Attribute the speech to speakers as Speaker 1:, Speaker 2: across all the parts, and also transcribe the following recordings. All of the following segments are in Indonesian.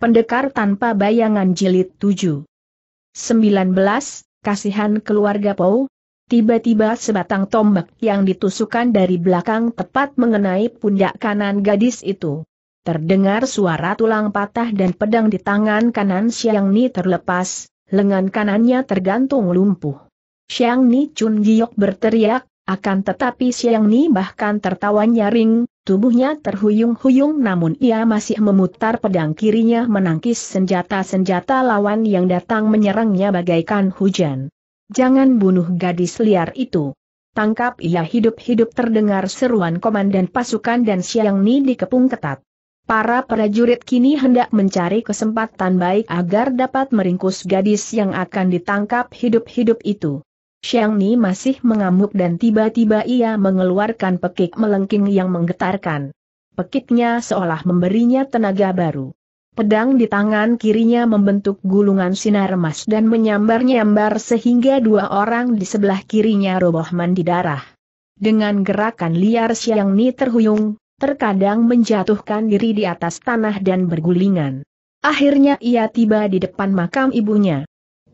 Speaker 1: Pendekar tanpa bayangan jilid 7. 19. Kasihan keluarga Pau Tiba-tiba sebatang tombak yang ditusukkan dari belakang tepat mengenai pundak kanan gadis itu. Terdengar suara tulang patah dan pedang di tangan kanan Siang Ni terlepas, lengan kanannya tergantung lumpuh. Siang Ni Chun Giok berteriak, akan tetapi Siang Ni bahkan tertawa nyaring, Tubuhnya terhuyung-huyung namun ia masih memutar pedang kirinya menangkis senjata-senjata lawan yang datang menyerangnya bagaikan hujan. Jangan bunuh gadis liar itu. Tangkap ia hidup-hidup terdengar seruan komandan pasukan dan siang ni dikepung ketat. Para prajurit kini hendak mencari kesempatan baik agar dapat meringkus gadis yang akan ditangkap hidup-hidup itu. Xiang Ni masih mengamuk dan tiba-tiba ia mengeluarkan pekik melengking yang menggetarkan. Pekiknya seolah memberinya tenaga baru. Pedang di tangan kirinya membentuk gulungan sinar emas dan menyambar-nyambar sehingga dua orang di sebelah kirinya roboh mandi darah. Dengan gerakan liar Xiang Ni terhuyung, terkadang menjatuhkan diri di atas tanah dan bergulingan. Akhirnya ia tiba di depan makam ibunya.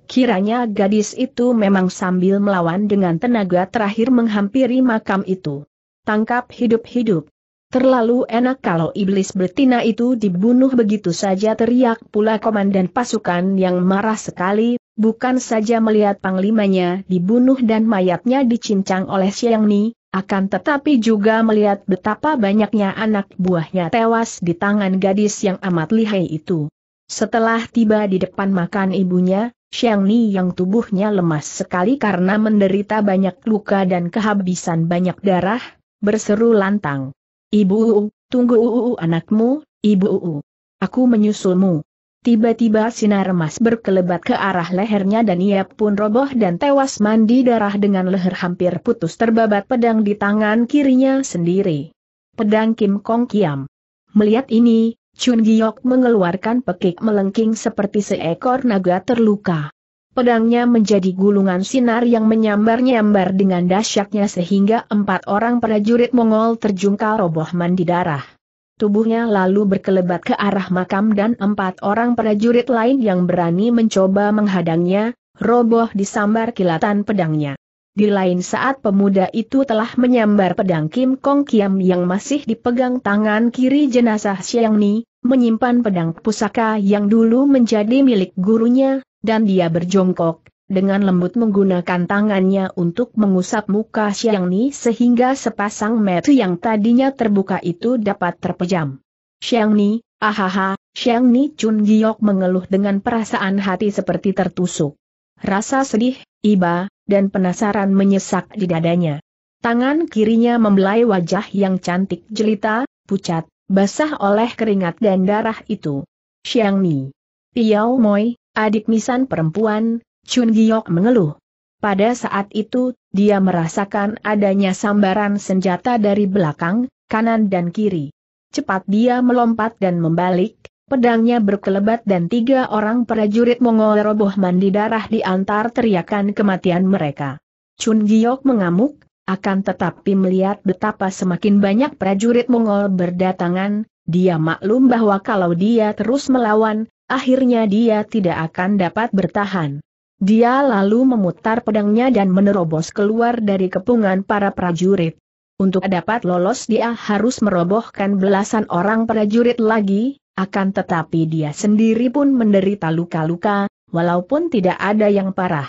Speaker 1: Kiranya gadis itu memang sambil melawan dengan tenaga terakhir menghampiri makam itu. Tangkap hidup-hidup. Terlalu enak kalau iblis betina itu dibunuh begitu saja teriak pula komandan pasukan yang marah sekali, bukan saja melihat panglimanya dibunuh dan mayatnya dicincang oleh Siang Ni, akan tetapi juga melihat betapa banyaknya anak buahnya tewas di tangan gadis yang amat lihai itu. Setelah tiba di depan makan ibunya, Xiang Ni yang tubuhnya lemas sekali karena menderita banyak luka dan kehabisan banyak darah, berseru lantang. Ibu Uu, tunggu Uu anakmu, Ibu Uu. Aku menyusulmu. Tiba-tiba sinar emas berkelebat ke arah lehernya dan ia pun roboh dan tewas mandi darah dengan leher hampir putus terbabat pedang di tangan kirinya sendiri. Pedang Kim Kong Kiam. Melihat ini, Chun Giok mengeluarkan pekik melengking seperti seekor naga terluka. Pedangnya menjadi gulungan sinar yang menyambar-nyambar dengan dahsyatnya sehingga empat orang prajurit Mongol terjungkal roboh mandi darah. Tubuhnya lalu berkelebat ke arah makam dan empat orang prajurit lain yang berani mencoba menghadangnya, roboh disambar kilatan pedangnya. Di lain saat pemuda itu telah menyambar pedang Kim Kong Kiam yang masih dipegang tangan kiri jenazah Xiang Ni, menyimpan pedang pusaka yang dulu menjadi milik gurunya, dan dia berjongkok, dengan lembut menggunakan tangannya untuk mengusap muka Xiang Ni sehingga sepasang mata yang tadinya terbuka itu dapat terpejam. Xiang Ni, ahaha, Xiang Ni Chun Giok mengeluh dengan perasaan hati seperti tertusuk. Rasa sedih, iba, dan penasaran menyesak di dadanya. Tangan kirinya membelai wajah yang cantik jelita, pucat, basah oleh keringat dan darah itu. Xiang Mi. Piao Moi, adik misan perempuan, Chun Giok mengeluh. Pada saat itu, dia merasakan adanya sambaran senjata dari belakang, kanan dan kiri. Cepat dia melompat dan membalik, Pedangnya berkelebat dan tiga orang prajurit Mongol roboh mandi darah di antar teriakan kematian mereka. Chun Giok mengamuk, akan tetapi melihat betapa semakin banyak prajurit Mongol berdatangan, dia maklum bahwa kalau dia terus melawan, akhirnya dia tidak akan dapat bertahan. Dia lalu memutar pedangnya dan menerobos keluar dari kepungan para prajurit. Untuk dapat lolos dia harus merobohkan belasan orang prajurit lagi, akan tetapi dia sendiri pun menderita luka-luka, walaupun tidak ada yang parah.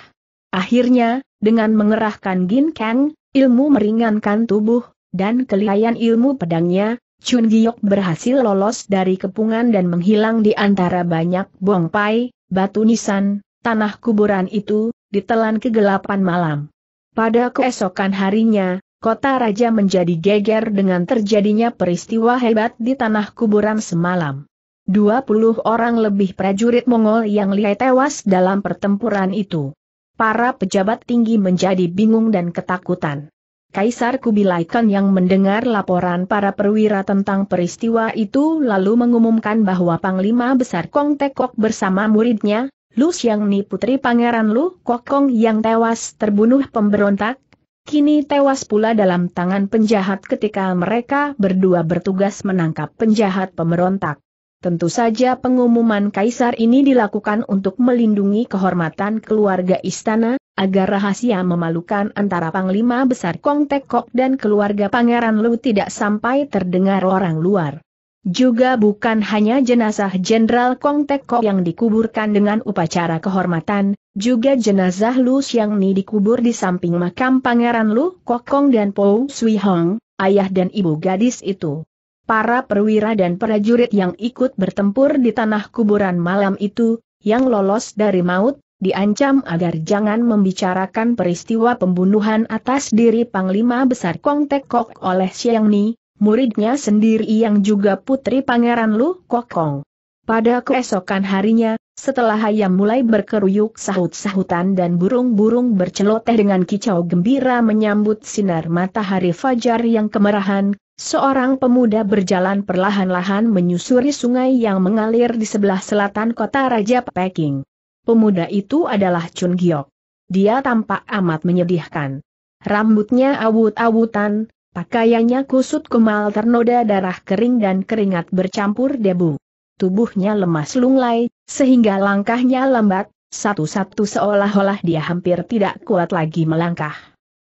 Speaker 1: Akhirnya, dengan mengerahkan Gin Kang, ilmu meringankan tubuh, dan kelihayan ilmu pedangnya, Chun Giok berhasil lolos dari kepungan dan menghilang di antara banyak bongpai, batu nisan, tanah kuburan itu, ditelan kegelapan malam. Pada keesokan harinya, kota raja menjadi geger dengan terjadinya peristiwa hebat di tanah kuburan semalam. 20 orang lebih prajurit Mongol yang lihai tewas dalam pertempuran itu. Para pejabat tinggi menjadi bingung dan ketakutan. Kaisar Kubilai Khan yang mendengar laporan para perwira tentang peristiwa itu lalu mengumumkan bahwa Panglima Besar Kong Tekok bersama muridnya, Lu Xiangni putri Pangeran Lu Kokong yang tewas terbunuh pemberontak, kini tewas pula dalam tangan penjahat ketika mereka berdua bertugas menangkap penjahat pemberontak. Tentu saja pengumuman kaisar ini dilakukan untuk melindungi kehormatan keluarga istana, agar rahasia memalukan antara Panglima Besar Kong Tekok dan keluarga Pangeran Lu tidak sampai terdengar orang luar. Juga bukan hanya jenazah Jenderal Kong Tekok yang dikuburkan dengan upacara kehormatan, juga jenazah Lu Xiang Ni dikubur di samping makam Pangeran Lu Kok Kong dan Pou Sui Hong, ayah dan ibu gadis itu para perwira dan prajurit yang ikut bertempur di tanah kuburan malam itu, yang lolos dari maut, diancam agar jangan membicarakan peristiwa pembunuhan atas diri Panglima Besar Kong Tek Kok oleh Siang Ni, muridnya sendiri yang juga putri Pangeran Lu Kok Kong. Pada keesokan harinya, setelah ayam mulai berkeruyuk sahut-sahutan dan burung-burung berceloteh dengan kicau gembira menyambut sinar matahari fajar yang kemerahan, seorang pemuda berjalan perlahan-lahan menyusuri sungai yang mengalir di sebelah selatan kota Raja Peking. Pemuda itu adalah Chun Giok. Dia tampak amat menyedihkan. Rambutnya awut-awutan, pakaiannya kusut kumal ternoda darah kering dan keringat bercampur debu. Tubuhnya lemas lunglai, sehingga langkahnya lambat, satu-satu seolah-olah dia hampir tidak kuat lagi melangkah.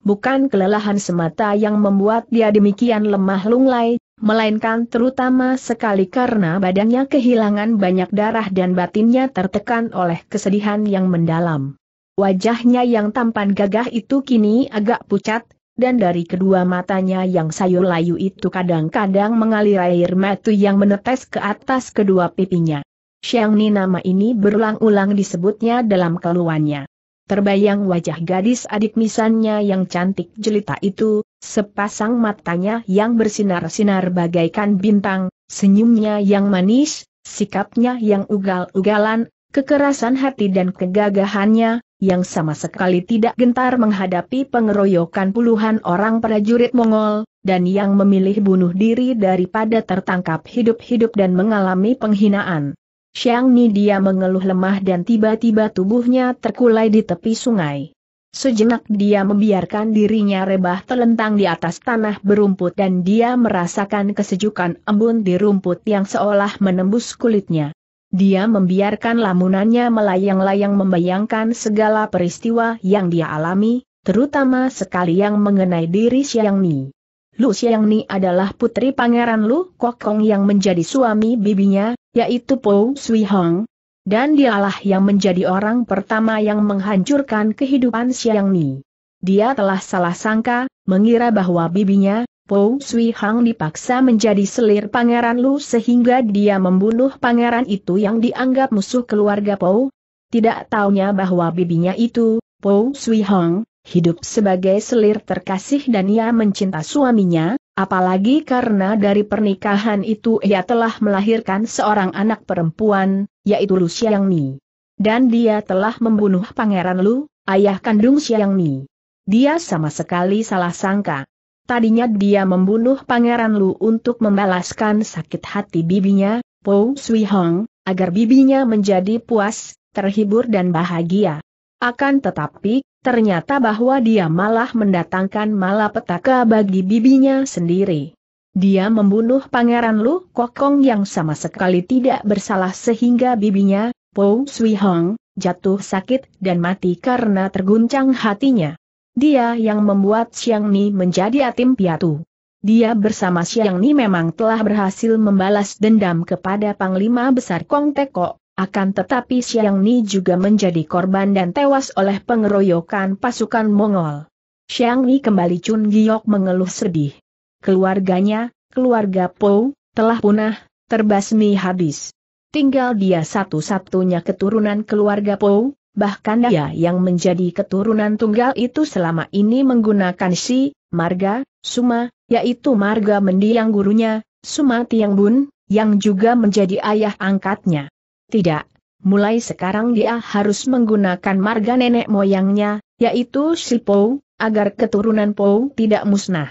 Speaker 1: Bukan kelelahan semata yang membuat dia demikian lemah lunglai, melainkan terutama sekali karena badannya kehilangan banyak darah dan batinnya tertekan oleh kesedihan yang mendalam. Wajahnya yang tampan gagah itu kini agak pucat, dan dari kedua matanya yang sayur layu itu kadang-kadang mengalir air mata yang menetes ke atas kedua pipinya. Xiang Ni nama ini berulang-ulang disebutnya dalam keluhannya. Terbayang wajah gadis adik misannya yang cantik jelita itu, sepasang matanya yang bersinar-sinar bagaikan bintang, senyumnya yang manis, sikapnya yang ugal-ugalan, kekerasan hati dan kegagahannya, yang sama sekali tidak gentar menghadapi pengeroyokan puluhan orang prajurit Mongol, dan yang memilih bunuh diri daripada tertangkap hidup-hidup dan mengalami penghinaan. Xiang Ni dia mengeluh lemah dan tiba-tiba tubuhnya terkulai di tepi sungai. Sejenak dia membiarkan dirinya rebah telentang di atas tanah berumput dan dia merasakan kesejukan embun di rumput yang seolah menembus kulitnya. Dia membiarkan lamunannya melayang-layang membayangkan segala peristiwa yang dia alami, terutama sekali yang mengenai diri Xiang Ni. Lu Xiang Ni adalah putri pangeran Lu Kokong yang menjadi suami bibinya, yaitu Po Sui Hong. Dan dialah yang menjadi orang pertama yang menghancurkan kehidupan Xiang Ni. Dia telah salah sangka, mengira bahwa bibinya, Po Sui Hong dipaksa menjadi selir Pangeran Lu sehingga dia membunuh pangeran itu yang dianggap musuh keluarga Po. Tidak taunya bahwa bibinya itu, Po Sui Hong hidup sebagai selir terkasih dan ia mencinta suaminya, Apalagi karena dari pernikahan itu ia telah melahirkan seorang anak perempuan, yaitu Lu Mi. Dan dia telah membunuh Pangeran Lu, ayah kandung Mi. Dia sama sekali salah sangka. Tadinya dia membunuh Pangeran Lu untuk membalaskan sakit hati bibinya, Po Sui Hong, agar bibinya menjadi puas, terhibur dan bahagia. Akan tetapi, ternyata bahwa dia malah mendatangkan malapetaka bagi bibinya sendiri. Dia membunuh Pangeran Lu Kokong yang sama sekali tidak bersalah sehingga bibinya, Po Sui Hong, jatuh sakit dan mati karena terguncang hatinya. Dia yang membuat Xiang Ni menjadi atim piatu. Dia bersama Xiang Ni memang telah berhasil membalas dendam kepada Panglima Besar Kong Teko, akan tetapi Siang Ni juga menjadi korban dan tewas oleh pengeroyokan pasukan Mongol. Siang Ni kembali Chun Giok mengeluh sedih. Keluarganya, keluarga Po, telah punah, terbasmi habis. Tinggal dia satu-satunya keturunan keluarga Po, bahkan dia yang menjadi keturunan tunggal itu selama ini menggunakan si, marga, suma, yaitu marga mendiang gurunya, suma Tiang Bun, yang juga menjadi ayah angkatnya. Tidak. Mulai sekarang dia harus menggunakan marga nenek moyangnya, yaitu si Pou, agar keturunan Pou tidak musnah.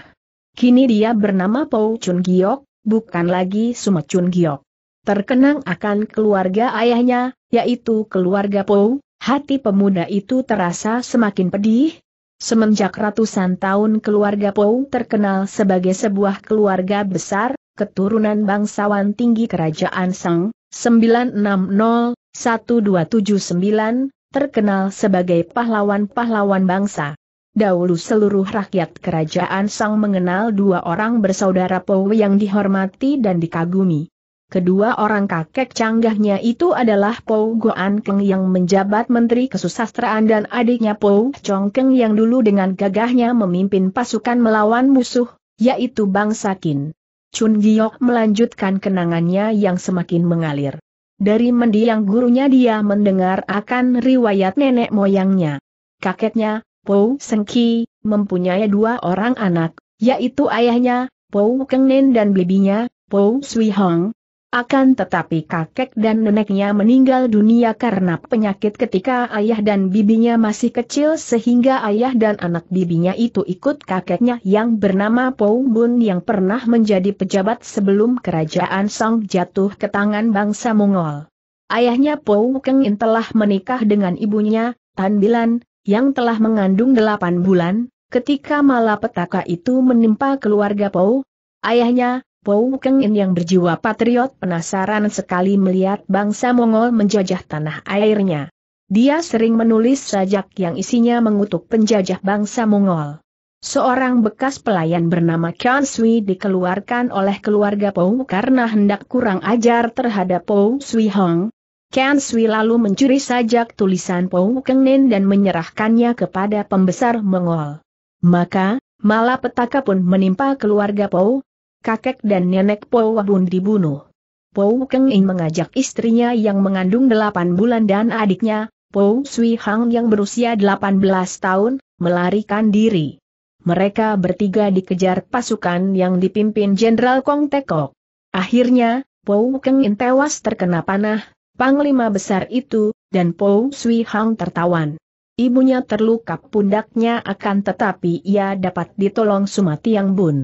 Speaker 1: Kini dia bernama Pou Chun Giok, bukan lagi Suma Chun Giok. Terkenang akan keluarga ayahnya, yaitu keluarga Pou, hati pemuda itu terasa semakin pedih, Semenjak ratusan tahun keluarga Pou terkenal sebagai sebuah keluarga besar, keturunan bangsawan tinggi kerajaan sang. 960-1279, terkenal sebagai pahlawan-pahlawan bangsa. Dahulu seluruh rakyat kerajaan Sang mengenal dua orang bersaudara Po yang dihormati dan dikagumi. Kedua orang kakek canggahnya itu adalah Po Goan Keng yang menjabat Menteri Kesusastraan dan adiknya Po Chong Keng yang dulu dengan gagahnya memimpin pasukan melawan musuh, yaitu bangsa Kin. Chun Giok melanjutkan kenangannya yang semakin mengalir. Dari mendiang gurunya dia mendengar akan riwayat nenek moyangnya. Kakeknya, Seng Sengki, mempunyai dua orang anak, yaitu ayahnya, Po Kengnen dan bibinya, Po Sui Hong, akan tetapi kakek dan neneknya meninggal dunia karena penyakit ketika ayah dan bibinya masih kecil sehingga ayah dan anak bibinya itu ikut kakeknya yang bernama Pou Bun yang pernah menjadi pejabat sebelum kerajaan Song jatuh ke tangan bangsa Mongol. Ayahnya Pou Keng In telah menikah dengan ibunya, Tan Bilan, yang telah mengandung delapan bulan, ketika malapetaka itu menimpa keluarga Pou. Ayahnya, Pou Keng In yang berjiwa patriot penasaran sekali melihat bangsa Mongol menjajah tanah airnya. Dia sering menulis sajak yang isinya mengutuk penjajah bangsa Mongol. Seorang bekas pelayan bernama Kian Sui dikeluarkan oleh keluarga Pou karena hendak kurang ajar terhadap Pou Sui Hong. Kian Sui lalu mencuri sajak tulisan Pou Keng dan menyerahkannya kepada pembesar Mongol. Maka, malapetaka pun menimpa keluarga Pou, kakek dan nenek Po Wabun dibunuh. Po Keng In mengajak istrinya yang mengandung 8 bulan dan adiknya, Po Sui Hang yang berusia 18 tahun, melarikan diri. Mereka bertiga dikejar pasukan yang dipimpin Jenderal Kong Tekok. Akhirnya, Po Keng In tewas terkena panah, panglima besar itu, dan Po Sui Hang tertawan. Ibunya terluka pundaknya akan tetapi ia dapat ditolong Sumati Yang Bun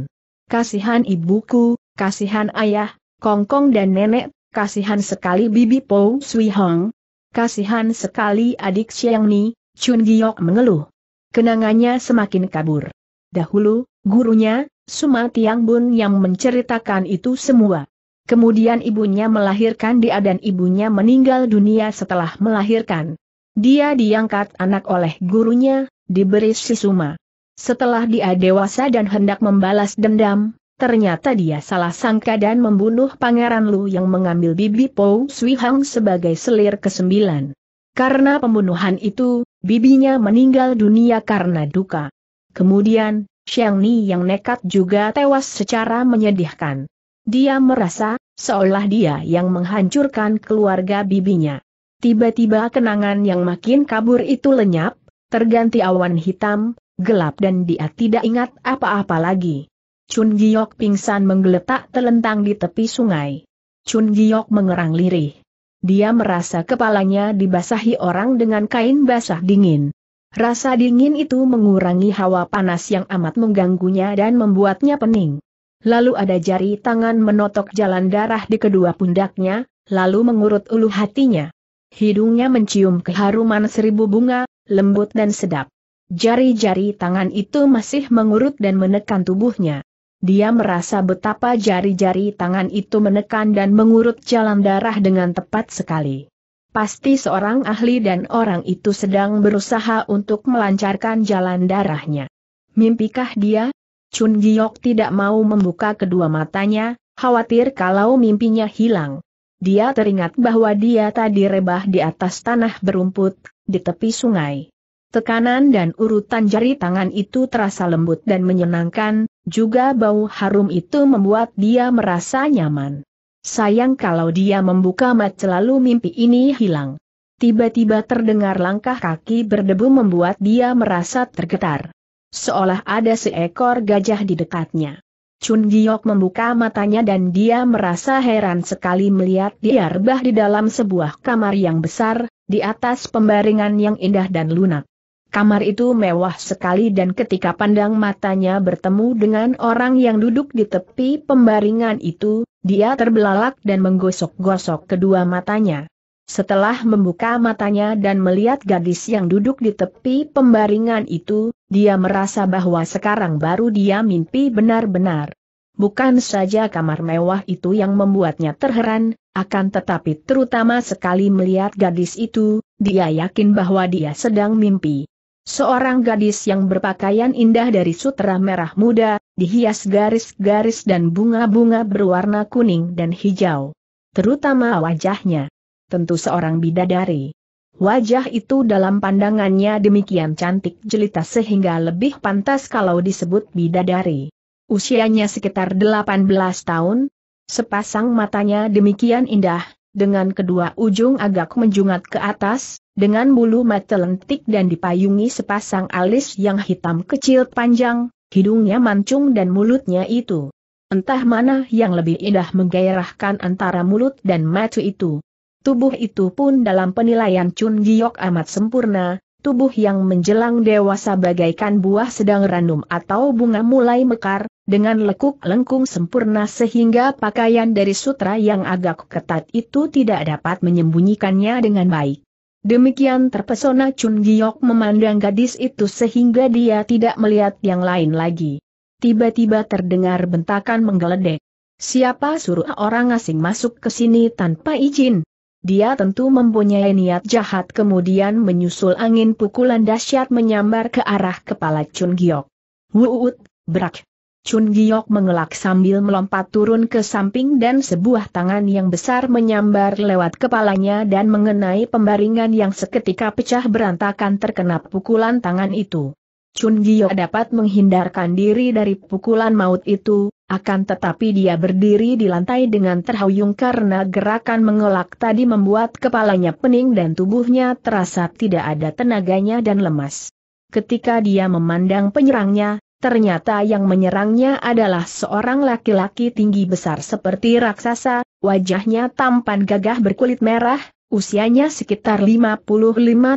Speaker 1: kasihan ibuku, kasihan ayah, kongkong dan nenek, kasihan sekali bibi Po Sui Hong, kasihan sekali adik Xiang Ni, Chun Giok mengeluh. Kenangannya semakin kabur. Dahulu, gurunya, Suma Tiang Bun yang menceritakan itu semua. Kemudian ibunya melahirkan dia dan ibunya meninggal dunia setelah melahirkan. Dia diangkat anak oleh gurunya, diberi si Suma. Setelah dia dewasa dan hendak membalas dendam, ternyata dia salah sangka dan membunuh Pangeran Lu yang mengambil bibi Pou Sui Hang sebagai selir kesembilan. Karena pembunuhan itu, bibinya meninggal dunia karena duka. Kemudian, Xiang Ni yang nekat juga tewas secara menyedihkan. Dia merasa, seolah dia yang menghancurkan keluarga bibinya. Tiba-tiba kenangan yang makin kabur itu lenyap, terganti awan hitam, gelap dan dia tidak ingat apa-apa lagi. Chun Giok pingsan menggeletak telentang di tepi sungai. Chun Giok mengerang lirih. Dia merasa kepalanya dibasahi orang dengan kain basah dingin. Rasa dingin itu mengurangi hawa panas yang amat mengganggunya dan membuatnya pening. Lalu ada jari tangan menotok jalan darah di kedua pundaknya, lalu mengurut ulu hatinya. Hidungnya mencium keharuman seribu bunga, lembut dan sedap. Jari-jari tangan itu masih mengurut dan menekan tubuhnya. Dia merasa betapa jari-jari tangan itu menekan dan mengurut jalan darah dengan tepat sekali. Pasti seorang ahli dan orang itu sedang berusaha untuk melancarkan jalan darahnya. Mimpikah dia? Chun Giok tidak mau membuka kedua matanya, khawatir kalau mimpinya hilang. Dia teringat bahwa dia tadi rebah di atas tanah berumput, di tepi sungai. Tekanan dan urutan jari tangan itu terasa lembut dan menyenangkan, juga bau harum itu membuat dia merasa nyaman. Sayang kalau dia membuka mat, lalu mimpi ini hilang. Tiba-tiba terdengar langkah kaki berdebu membuat dia merasa tergetar. Seolah ada seekor gajah di dekatnya. Chun Giok membuka matanya dan dia merasa heran sekali melihat dia rebah di dalam sebuah kamar yang besar, di atas pembaringan yang indah dan lunak. Kamar itu mewah sekali dan ketika pandang matanya bertemu dengan orang yang duduk di tepi pembaringan itu, dia terbelalak dan menggosok-gosok kedua matanya. Setelah membuka matanya dan melihat gadis yang duduk di tepi pembaringan itu, dia merasa bahwa sekarang baru dia mimpi benar-benar. Bukan saja kamar mewah itu yang membuatnya terheran, akan tetapi terutama sekali melihat gadis itu, dia yakin bahwa dia sedang mimpi. Seorang gadis yang berpakaian indah dari sutra merah muda, dihias garis-garis dan bunga-bunga berwarna kuning dan hijau. Terutama wajahnya. Tentu seorang bidadari. Wajah itu dalam pandangannya demikian cantik jelita sehingga lebih pantas kalau disebut bidadari. Usianya sekitar 18 tahun, sepasang matanya demikian indah, dengan kedua ujung agak menjungat ke atas, dengan bulu mata lentik dan dipayungi sepasang alis yang hitam kecil panjang, hidungnya mancung dan mulutnya itu. Entah mana yang lebih indah menggairahkan antara mulut dan mata itu. Tubuh itu pun dalam penilaian Chun Giok amat sempurna, tubuh yang menjelang dewasa bagaikan buah sedang ranum atau bunga mulai mekar, dengan lekuk lengkung sempurna sehingga pakaian dari sutra yang agak ketat itu tidak dapat menyembunyikannya dengan baik. Demikian terpesona Chun Giok memandang gadis itu sehingga dia tidak melihat yang lain lagi. Tiba-tiba terdengar bentakan menggeledek. Siapa suruh orang asing masuk ke sini tanpa izin? Dia tentu mempunyai niat jahat kemudian menyusul angin pukulan dahsyat menyambar ke arah kepala Chun Giok. Wuut, berak. Chun Giok mengelak sambil melompat turun ke samping dan sebuah tangan yang besar menyambar lewat kepalanya dan mengenai pembaringan yang seketika pecah berantakan terkena pukulan tangan itu. Chun Giok dapat menghindarkan diri dari pukulan maut itu, akan tetapi dia berdiri di lantai dengan terhuyung karena gerakan mengelak tadi membuat kepalanya pening dan tubuhnya terasa tidak ada tenaganya dan lemas. Ketika dia memandang penyerangnya, Ternyata yang menyerangnya adalah seorang laki-laki tinggi besar seperti raksasa, wajahnya tampan gagah berkulit merah, usianya sekitar 55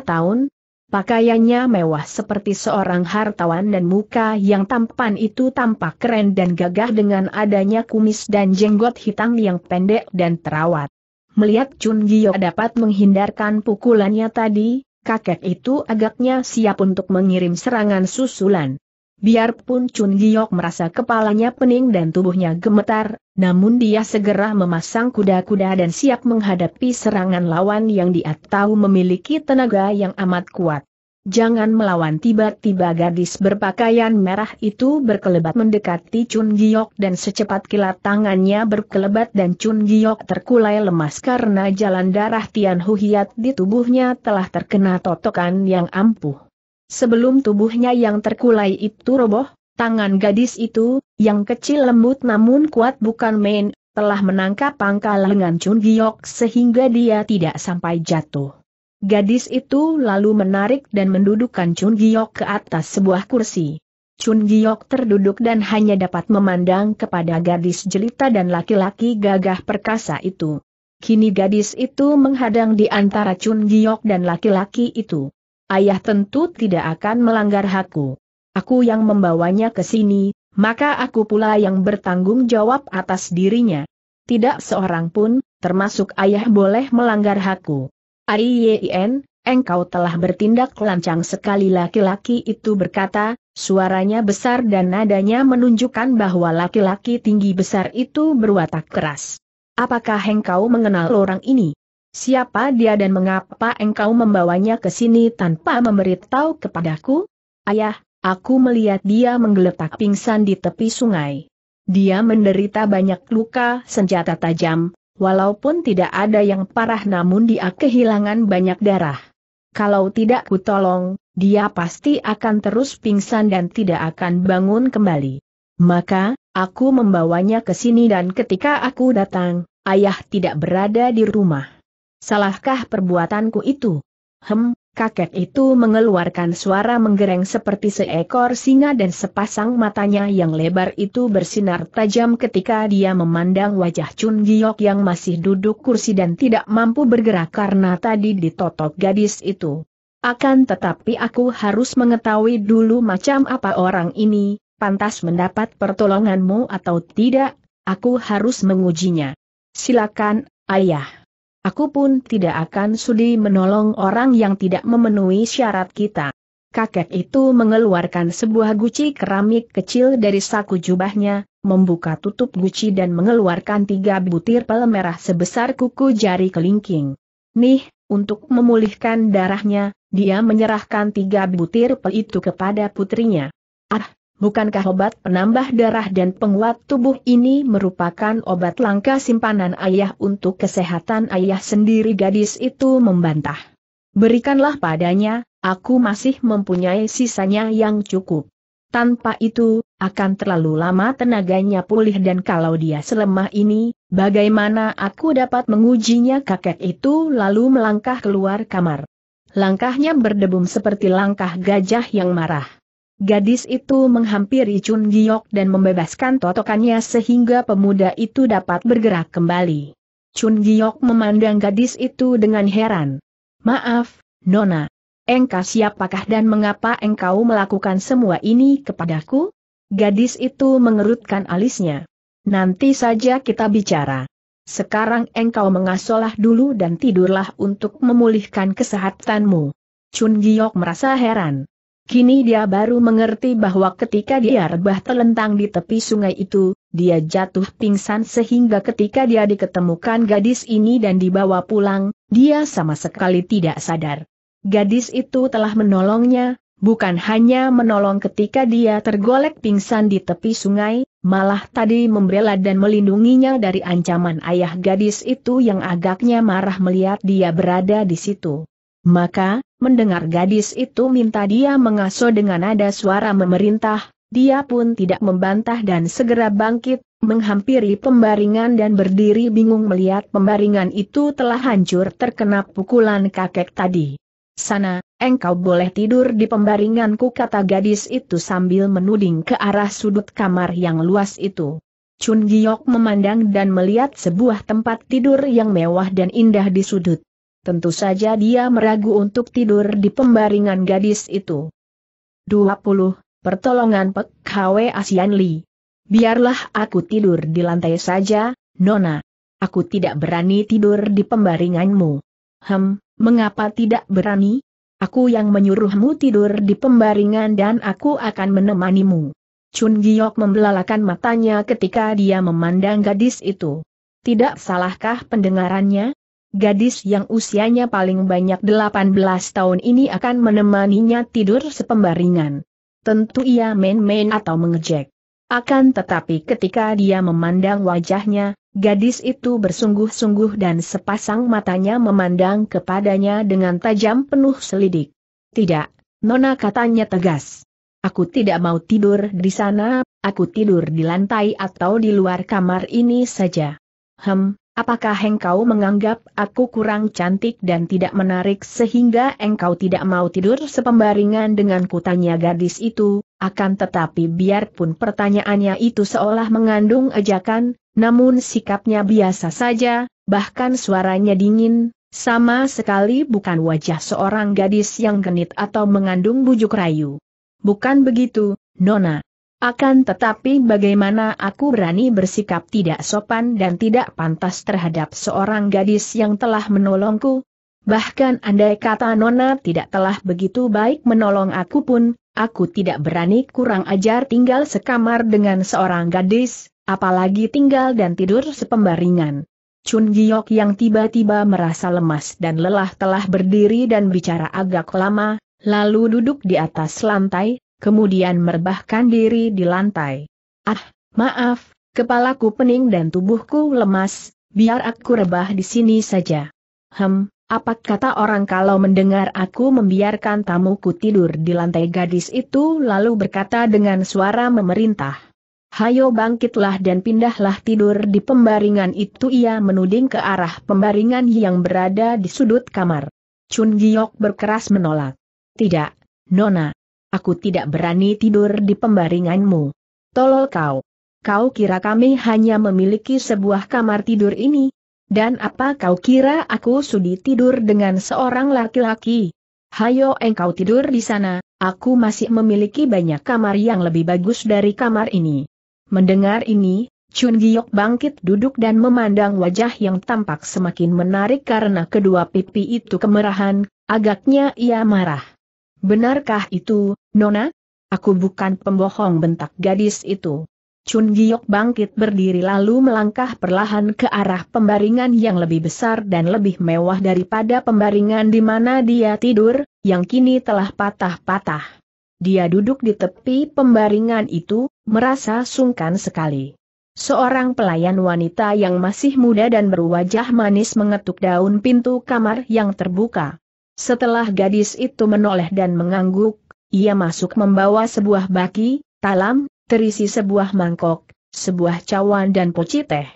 Speaker 1: tahun, pakaiannya mewah seperti seorang hartawan dan muka yang tampan itu tampak keren dan gagah dengan adanya kumis dan jenggot hitam yang pendek dan terawat. Melihat Chun Gyo dapat menghindarkan pukulannya tadi, kakek itu agaknya siap untuk mengirim serangan susulan. Biarpun Chun Giok merasa kepalanya pening dan tubuhnya gemetar, namun dia segera memasang kuda-kuda dan siap menghadapi serangan lawan yang dia tahu memiliki tenaga yang amat kuat. Jangan melawan tiba-tiba gadis berpakaian merah itu berkelebat mendekati Chun Giok dan secepat kilat tangannya berkelebat dan Chun Giok terkulai lemas karena jalan darah Tian Huhiat di tubuhnya telah terkena totokan yang ampuh. Sebelum tubuhnya yang terkulai itu roboh, tangan gadis itu, yang kecil lembut namun kuat bukan main, telah menangkap pangkal lengan Chun Giok sehingga dia tidak sampai jatuh. Gadis itu lalu menarik dan mendudukkan Chun Giok ke atas sebuah kursi. Chun Giok terduduk dan hanya dapat memandang kepada gadis jelita dan laki-laki gagah perkasa itu. Kini gadis itu menghadang di antara Chun Giok dan laki-laki itu ayah tentu tidak akan melanggar hakku. Aku yang membawanya ke sini, maka aku pula yang bertanggung jawab atas dirinya. Tidak seorang pun, termasuk ayah boleh melanggar hakku. Aiyien, engkau telah bertindak lancang sekali laki-laki itu berkata, suaranya besar dan nadanya menunjukkan bahwa laki-laki tinggi besar itu berwatak keras. Apakah engkau mengenal orang ini? Siapa dia dan mengapa engkau membawanya ke sini tanpa memberitahu kepadaku? Ayah, aku melihat dia menggeletak pingsan di tepi sungai. Dia menderita banyak luka senjata tajam, walaupun tidak ada yang parah namun dia kehilangan banyak darah. Kalau tidak kutolong, dia pasti akan terus pingsan dan tidak akan bangun kembali. Maka, aku membawanya ke sini dan ketika aku datang, ayah tidak berada di rumah. Salahkah perbuatanku itu? Hem, kakek itu mengeluarkan suara menggereng seperti seekor singa dan sepasang matanya yang lebar itu bersinar tajam ketika dia memandang wajah Chun Giok yang masih duduk kursi dan tidak mampu bergerak karena tadi ditotok gadis itu. Akan tetapi aku harus mengetahui dulu macam apa orang ini, pantas mendapat pertolonganmu atau tidak, aku harus mengujinya. Silakan, ayah. Aku pun tidak akan sudi menolong orang yang tidak memenuhi syarat kita. Kakek itu mengeluarkan sebuah guci keramik kecil dari saku jubahnya, membuka tutup guci dan mengeluarkan tiga butir pel merah sebesar kuku jari kelingking. Nih, untuk memulihkan darahnya, dia menyerahkan tiga butir pel itu kepada putrinya. Ah, Bukankah obat penambah darah dan penguat tubuh ini merupakan obat langka simpanan ayah untuk kesehatan ayah sendiri gadis itu membantah. Berikanlah padanya, aku masih mempunyai sisanya yang cukup. Tanpa itu, akan terlalu lama tenaganya pulih dan kalau dia selemah ini, bagaimana aku dapat mengujinya kakek itu lalu melangkah keluar kamar. Langkahnya berdebum seperti langkah gajah yang marah. Gadis itu menghampiri Chun Giok dan membebaskan totokannya sehingga pemuda itu dapat bergerak kembali. Chun Giok memandang gadis itu dengan heran. Maaf, Nona. Engkau siapakah dan mengapa engkau melakukan semua ini kepadaku? Gadis itu mengerutkan alisnya. Nanti saja kita bicara. Sekarang engkau mengasolah dulu dan tidurlah untuk memulihkan kesehatanmu. Chun Giok merasa heran. Kini dia baru mengerti bahwa ketika dia rebah telentang di tepi sungai itu, dia jatuh pingsan sehingga ketika dia diketemukan gadis ini dan dibawa pulang, dia sama sekali tidak sadar. Gadis itu telah menolongnya, bukan hanya menolong ketika dia tergolek pingsan di tepi sungai, malah tadi membela dan melindunginya dari ancaman ayah gadis itu yang agaknya marah melihat dia berada di situ. Maka, mendengar gadis itu minta dia mengasuh dengan nada suara memerintah, dia pun tidak membantah dan segera bangkit, menghampiri pembaringan dan berdiri bingung melihat pembaringan itu telah hancur terkena pukulan kakek tadi. Sana, engkau boleh tidur di pembaringanku kata gadis itu sambil menuding ke arah sudut kamar yang luas itu. Chun Giok memandang dan melihat sebuah tempat tidur yang mewah dan indah di sudut tentu saja dia meragu untuk tidur di pembaringan gadis itu. 20. Pertolongan Pek HW Asian Li. Biarlah aku tidur di lantai saja, Nona. Aku tidak berani tidur di pembaringanmu. Hem, mengapa tidak berani? Aku yang menyuruhmu tidur di pembaringan dan aku akan menemanimu. Chun Giok membelalakan matanya ketika dia memandang gadis itu. Tidak salahkah pendengarannya? gadis yang usianya paling banyak 18 tahun ini akan menemaninya tidur sepembaringan. Tentu ia main-main atau mengejek. Akan tetapi ketika dia memandang wajahnya, gadis itu bersungguh-sungguh dan sepasang matanya memandang kepadanya dengan tajam penuh selidik. Tidak, Nona katanya tegas. Aku tidak mau tidur di sana, aku tidur di lantai atau di luar kamar ini saja. Hem, Apakah engkau menganggap aku kurang cantik dan tidak menarik sehingga engkau tidak mau tidur sepembaringan dengan kutanya gadis itu, akan tetapi biarpun pertanyaannya itu seolah mengandung ejakan, namun sikapnya biasa saja, bahkan suaranya dingin, sama sekali bukan wajah seorang gadis yang genit atau mengandung bujuk rayu. Bukan begitu, Nona. Akan tetapi bagaimana aku berani bersikap tidak sopan dan tidak pantas terhadap seorang gadis yang telah menolongku? Bahkan andai kata Nona tidak telah begitu baik menolong aku pun, aku tidak berani kurang ajar tinggal sekamar dengan seorang gadis, apalagi tinggal dan tidur sepembaringan. Chun Giok yang tiba-tiba merasa lemas dan lelah telah berdiri dan bicara agak lama, lalu duduk di atas lantai, kemudian merbahkan diri di lantai. Ah, maaf, kepalaku pening dan tubuhku lemas, biar aku rebah di sini saja. Hem, apa kata orang kalau mendengar aku membiarkan tamuku tidur di lantai gadis itu lalu berkata dengan suara memerintah. Hayo bangkitlah dan pindahlah tidur di pembaringan itu ia menuding ke arah pembaringan yang berada di sudut kamar. Chun Giok berkeras menolak. Tidak, Nona. Aku tidak berani tidur di pembaringanmu. Tolol kau. Kau kira kami hanya memiliki sebuah kamar tidur ini? Dan apa kau kira aku sudi tidur dengan seorang laki-laki? Hayo engkau tidur di sana, aku masih memiliki banyak kamar yang lebih bagus dari kamar ini. Mendengar ini, Chun Giok bangkit duduk dan memandang wajah yang tampak semakin menarik karena kedua pipi itu kemerahan, agaknya ia marah. Benarkah itu, Nona? Aku bukan pembohong bentak gadis itu. Chun Giok bangkit berdiri lalu melangkah perlahan ke arah pembaringan yang lebih besar dan lebih mewah daripada pembaringan di mana dia tidur, yang kini telah patah-patah. Dia duduk di tepi pembaringan itu, merasa sungkan sekali. Seorang pelayan wanita yang masih muda dan berwajah manis mengetuk daun pintu kamar yang terbuka. Setelah gadis itu menoleh dan mengangguk, ia masuk membawa sebuah baki, talam, terisi sebuah mangkok, sebuah cawan dan poci teh.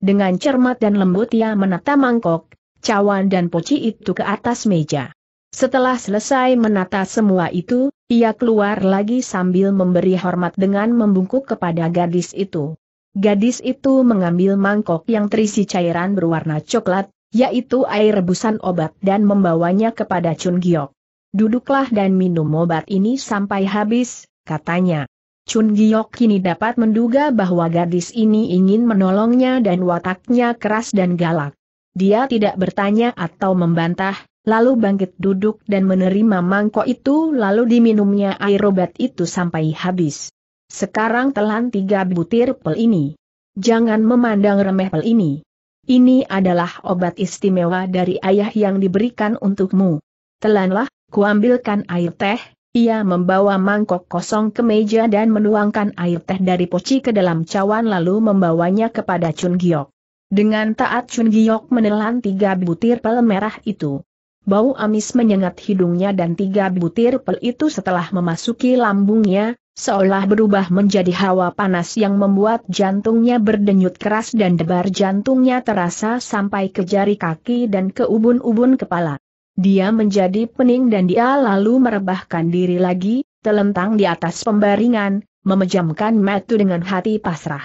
Speaker 1: Dengan cermat dan lembut ia menata mangkok, cawan dan poci itu ke atas meja. Setelah selesai menata semua itu, ia keluar lagi sambil memberi hormat dengan membungkuk kepada gadis itu. Gadis itu mengambil mangkok yang terisi cairan berwarna coklat, yaitu air rebusan obat dan membawanya kepada Chun Giok. Duduklah dan minum obat ini sampai habis, katanya. Chun Giok kini dapat menduga bahwa gadis ini ingin menolongnya dan wataknya keras dan galak. Dia tidak bertanya atau membantah, lalu bangkit duduk dan menerima mangkok itu lalu diminumnya air obat itu sampai habis. Sekarang telan tiga butir pel ini. Jangan memandang remeh pel ini. Ini adalah obat istimewa dari ayah yang diberikan untukmu. Telanlah, kuambilkan air teh, ia membawa mangkok kosong ke meja dan menuangkan air teh dari poci ke dalam cawan lalu membawanya kepada Chun Giok. Dengan taat Chun Giok menelan tiga butir pel merah itu. Bau amis menyengat hidungnya dan tiga butir pel itu setelah memasuki lambungnya, seolah berubah menjadi hawa panas yang membuat jantungnya berdenyut keras dan debar jantungnya terasa sampai ke jari kaki dan ke ubun-ubun kepala. Dia menjadi pening dan dia lalu merebahkan diri lagi, telentang di atas pembaringan, memejamkan mata dengan hati pasrah.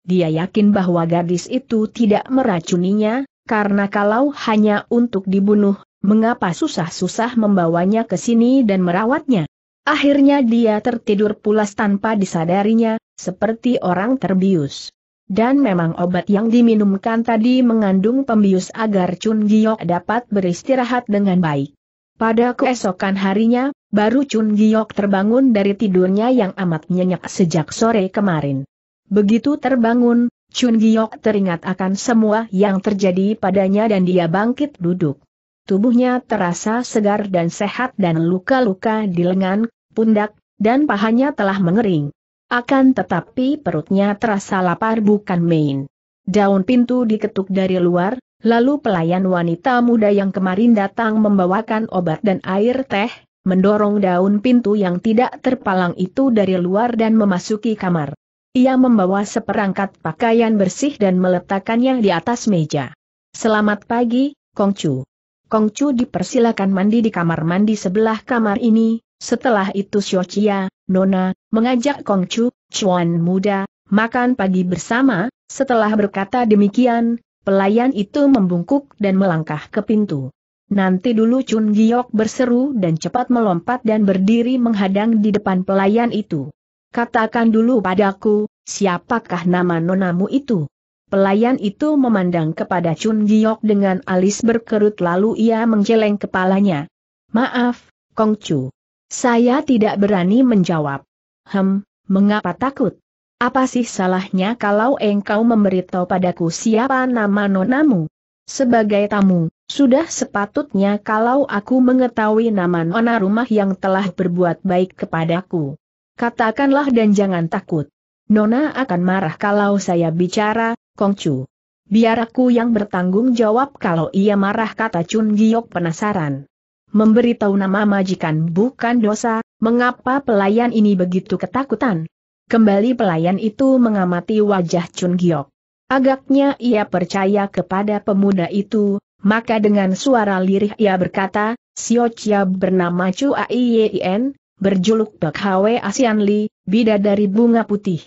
Speaker 1: Dia yakin bahwa gadis itu tidak meracuninya, karena kalau hanya untuk dibunuh, mengapa susah-susah membawanya ke sini dan merawatnya? Akhirnya dia tertidur pulas tanpa disadarinya, seperti orang terbius. Dan memang obat yang diminumkan tadi mengandung pembius agar Chun Giok dapat beristirahat dengan baik. Pada keesokan harinya, baru Chun Giok terbangun dari tidurnya yang amat nyenyak sejak sore kemarin. Begitu terbangun, Chun Giok teringat akan semua yang terjadi padanya dan dia bangkit duduk. Tubuhnya terasa segar dan sehat dan luka-luka di lengan, pundak, dan pahanya telah mengering. Akan tetapi perutnya terasa lapar bukan main. Daun pintu diketuk dari luar, lalu pelayan wanita muda yang kemarin datang membawakan obat dan air teh, mendorong daun pintu yang tidak terpalang itu dari luar dan memasuki kamar. Ia membawa seperangkat pakaian bersih dan meletakkannya di atas meja. Selamat pagi, Kongcu. Kongcu dipersilakan mandi di kamar mandi sebelah kamar ini, setelah itu Chia, Nona, mengajak Kongcu, Chuan muda, makan pagi bersama, setelah berkata demikian, pelayan itu membungkuk dan melangkah ke pintu. Nanti dulu Chun Giok berseru dan cepat melompat dan berdiri menghadang di depan pelayan itu. Katakan dulu padaku, siapakah nama nonamu itu? Pelayan itu memandang kepada Chun Giok dengan alis berkerut lalu ia menjeleng kepalanya. Maaf, Kongcu. Saya tidak berani menjawab. Hem, mengapa takut? Apa sih salahnya kalau engkau memberitahu padaku siapa nama nonamu? Sebagai tamu, sudah sepatutnya kalau aku mengetahui nama nona rumah yang telah berbuat baik kepadaku. Katakanlah dan jangan takut. Nona akan marah kalau saya bicara, Kongcu. Biar aku yang bertanggung jawab kalau ia marah kata Chun Giok penasaran. Memberitahu nama majikan bukan dosa, mengapa pelayan ini begitu ketakutan? Kembali pelayan itu mengamati wajah Chun Giok. Agaknya ia percaya kepada pemuda itu, maka dengan suara lirih ia berkata, Sio Chia bernama Chu Aien, berjuluk Bek Hwe Asian Li, bidadari bunga putih.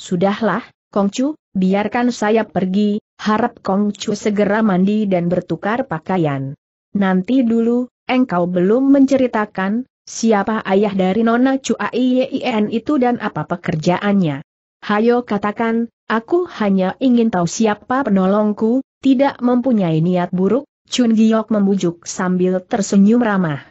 Speaker 1: Sudahlah, Kong Chu, biarkan saya pergi, harap Kong Chu segera mandi dan bertukar pakaian. Nanti dulu, engkau belum menceritakan, siapa ayah dari Nona Cuai Yin itu dan apa pekerjaannya. Hayo katakan, aku hanya ingin tahu siapa penolongku, tidak mempunyai niat buruk, Chun Giok membujuk sambil tersenyum ramah.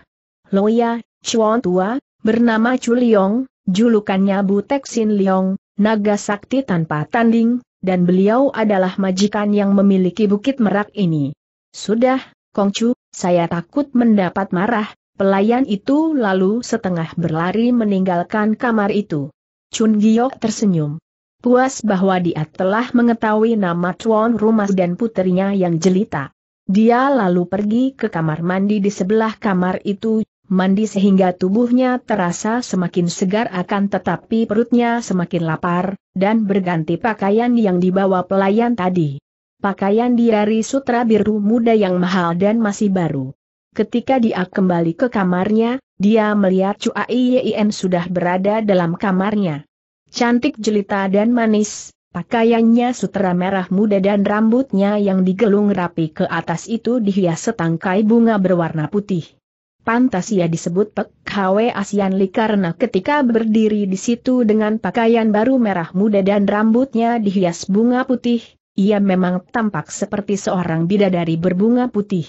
Speaker 1: Loya, Chuan Tua, bernama Chu Liong, julukannya Butek Sin Liong, naga sakti tanpa tanding, dan beliau adalah majikan yang memiliki Bukit Merak ini. Sudah, Kong Chu. Saya takut mendapat marah, pelayan itu lalu setengah berlari meninggalkan kamar itu. Chun Giok tersenyum. Puas bahwa dia telah mengetahui nama tuan rumah dan putrinya yang jelita. Dia lalu pergi ke kamar mandi di sebelah kamar itu, mandi sehingga tubuhnya terasa semakin segar akan tetapi perutnya semakin lapar, dan berganti pakaian yang dibawa pelayan tadi pakaian diari sutra biru muda yang mahal dan masih baru. Ketika dia kembali ke kamarnya, dia melihat Chu Yin sudah berada dalam kamarnya. Cantik jelita dan manis, pakaiannya sutra merah muda dan rambutnya yang digelung rapi ke atas itu dihias setangkai bunga berwarna putih. Pantas ia disebut Pek Hwe Asian Li karena ketika berdiri di situ dengan pakaian baru merah muda dan rambutnya dihias bunga putih, ia memang tampak seperti seorang bidadari berbunga putih.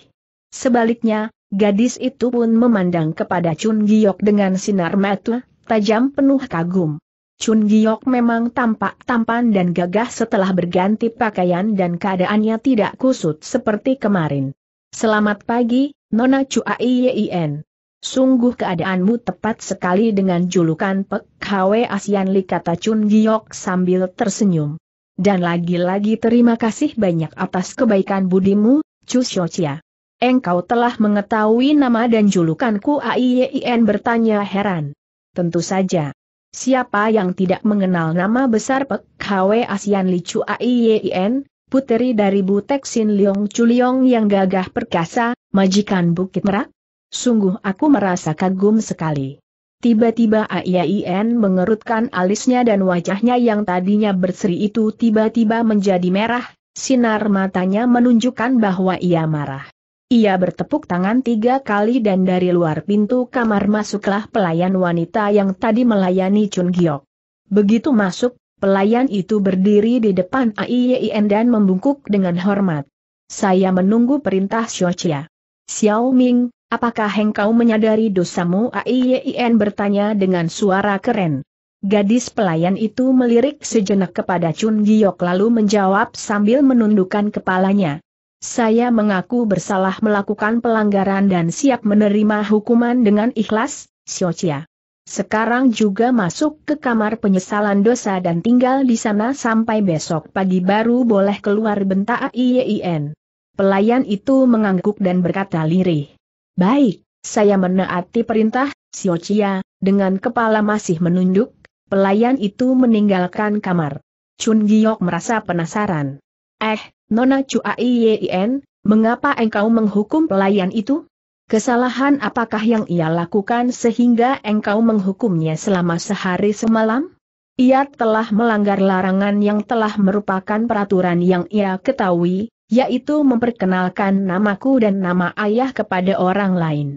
Speaker 1: Sebaliknya, gadis itu pun memandang kepada Chun Giok dengan sinar mata, tajam penuh kagum. Chun Giok memang tampak tampan dan gagah setelah berganti pakaian dan keadaannya tidak kusut seperti kemarin. Selamat pagi, Nona Chua Iyien. Sungguh keadaanmu tepat sekali dengan julukan Pek Hwe Asian Li kata Chun Giok sambil tersenyum. Dan lagi-lagi terima kasih banyak atas kebaikan budimu, Chu Xiaochia. Engkau telah mengetahui nama dan julukanku AIYIN bertanya heran. Tentu saja. Siapa yang tidak mengenal nama besar Pek Hwe Asian Li Chu AIYIN, puteri dari Butek Sin Leong Chu Leong yang gagah perkasa, majikan Bukit Merak? Sungguh aku merasa kagum sekali. Tiba-tiba Aiain mengerutkan alisnya dan wajahnya yang tadinya berseri itu tiba-tiba menjadi merah, sinar matanya menunjukkan bahwa ia marah. Ia bertepuk tangan tiga kali dan dari luar pintu kamar masuklah pelayan wanita yang tadi melayani Chun Giok. Begitu masuk, Pelayan itu berdiri di depan AIYN dan membungkuk dengan hormat. Saya menunggu perintah Xiao Xiao Ming, Apakah engkau menyadari dosamu? Aiyen bertanya dengan suara keren. Gadis pelayan itu melirik sejenak kepada Chun Giok lalu menjawab sambil menundukkan kepalanya. Saya mengaku bersalah melakukan pelanggaran dan siap menerima hukuman dengan ikhlas, Chia. Sekarang juga masuk ke kamar penyesalan dosa dan tinggal di sana sampai besok pagi baru boleh keluar bentak Aiyen. Pelayan itu mengangguk dan berkata lirih. Baik, saya menaati perintah, Siocia, dengan kepala masih menunduk, pelayan itu meninggalkan kamar. Chun Giok merasa penasaran. Eh, Nona Chua Ien, mengapa engkau menghukum pelayan itu? Kesalahan apakah yang ia lakukan sehingga engkau menghukumnya selama sehari semalam? Ia telah melanggar larangan yang telah merupakan peraturan yang ia ketahui, yaitu memperkenalkan namaku dan nama ayah kepada orang lain.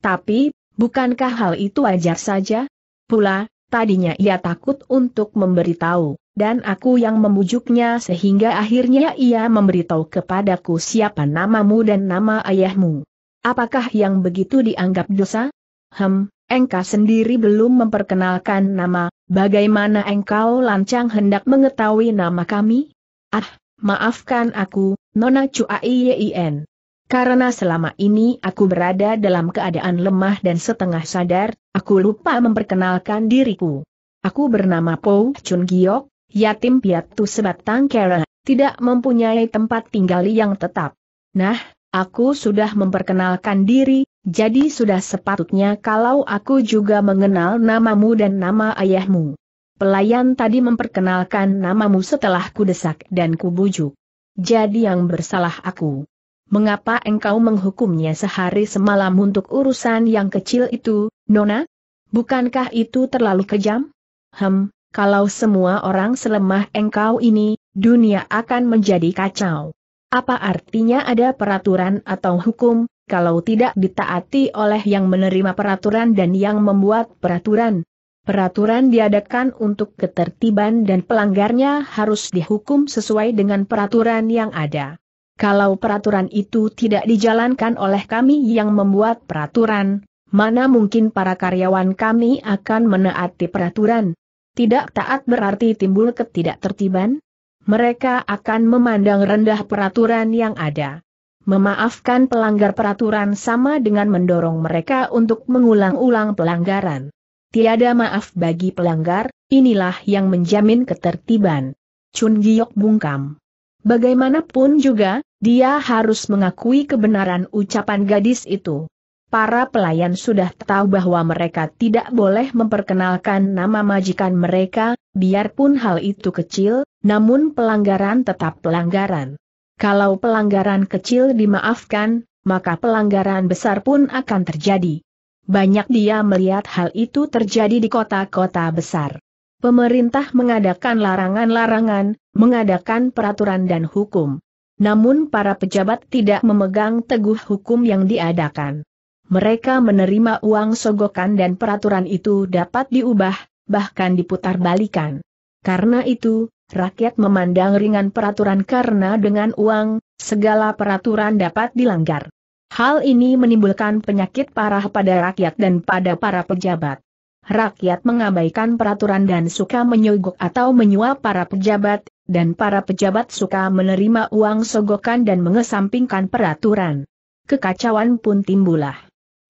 Speaker 1: Tapi, bukankah hal itu wajar saja? Pula, tadinya ia takut untuk memberitahu, dan aku yang memujuknya sehingga akhirnya ia memberitahu kepadaku siapa namamu dan nama ayahmu. Apakah yang begitu dianggap dosa? Hem, engkau sendiri belum memperkenalkan nama, bagaimana engkau lancang hendak mengetahui nama kami? Ah, maafkan aku, Nona Chua Aiyin. Karena selama ini aku berada dalam keadaan lemah dan setengah sadar, aku lupa memperkenalkan diriku. Aku bernama Po Chun Giok, yatim piatu sebatang kera, tidak mempunyai tempat tinggal yang tetap. Nah, aku sudah memperkenalkan diri, jadi sudah sepatutnya kalau aku juga mengenal namamu dan nama ayahmu. Pelayan tadi memperkenalkan namamu setelah kudesak dan kubujuk jadi yang bersalah aku. Mengapa engkau menghukumnya sehari semalam untuk urusan yang kecil itu, Nona? Bukankah itu terlalu kejam? Hem, kalau semua orang selemah engkau ini, dunia akan menjadi kacau. Apa artinya ada peraturan atau hukum, kalau tidak ditaati oleh yang menerima peraturan dan yang membuat peraturan, Peraturan diadakan untuk ketertiban dan pelanggarnya harus dihukum sesuai dengan peraturan yang ada. Kalau peraturan itu tidak dijalankan oleh kami yang membuat peraturan, mana mungkin para karyawan kami akan menaati peraturan? Tidak taat berarti timbul ketidaktertiban? Mereka akan memandang rendah peraturan yang ada. Memaafkan pelanggar peraturan sama dengan mendorong mereka untuk mengulang-ulang pelanggaran. Tiada maaf bagi pelanggar, inilah yang menjamin ketertiban. Chun Giok bungkam. Bagaimanapun juga, dia harus mengakui kebenaran ucapan gadis itu. Para pelayan sudah tahu bahwa mereka tidak boleh memperkenalkan nama majikan mereka, biarpun hal itu kecil, namun pelanggaran tetap pelanggaran. Kalau pelanggaran kecil dimaafkan, maka pelanggaran besar pun akan terjadi. Banyak dia melihat hal itu terjadi di kota-kota besar. Pemerintah mengadakan larangan-larangan, mengadakan peraturan dan hukum. Namun para pejabat tidak memegang teguh hukum yang diadakan. Mereka menerima uang sogokan dan peraturan itu dapat diubah, bahkan diputar balikan. Karena itu, rakyat memandang ringan peraturan karena dengan uang, segala peraturan dapat dilanggar. Hal ini menimbulkan penyakit parah pada rakyat dan pada para pejabat. Rakyat mengabaikan peraturan dan suka menyogok atau menyuap para pejabat, dan para pejabat suka menerima uang sogokan dan mengesampingkan peraturan. Kekacauan pun timbullah.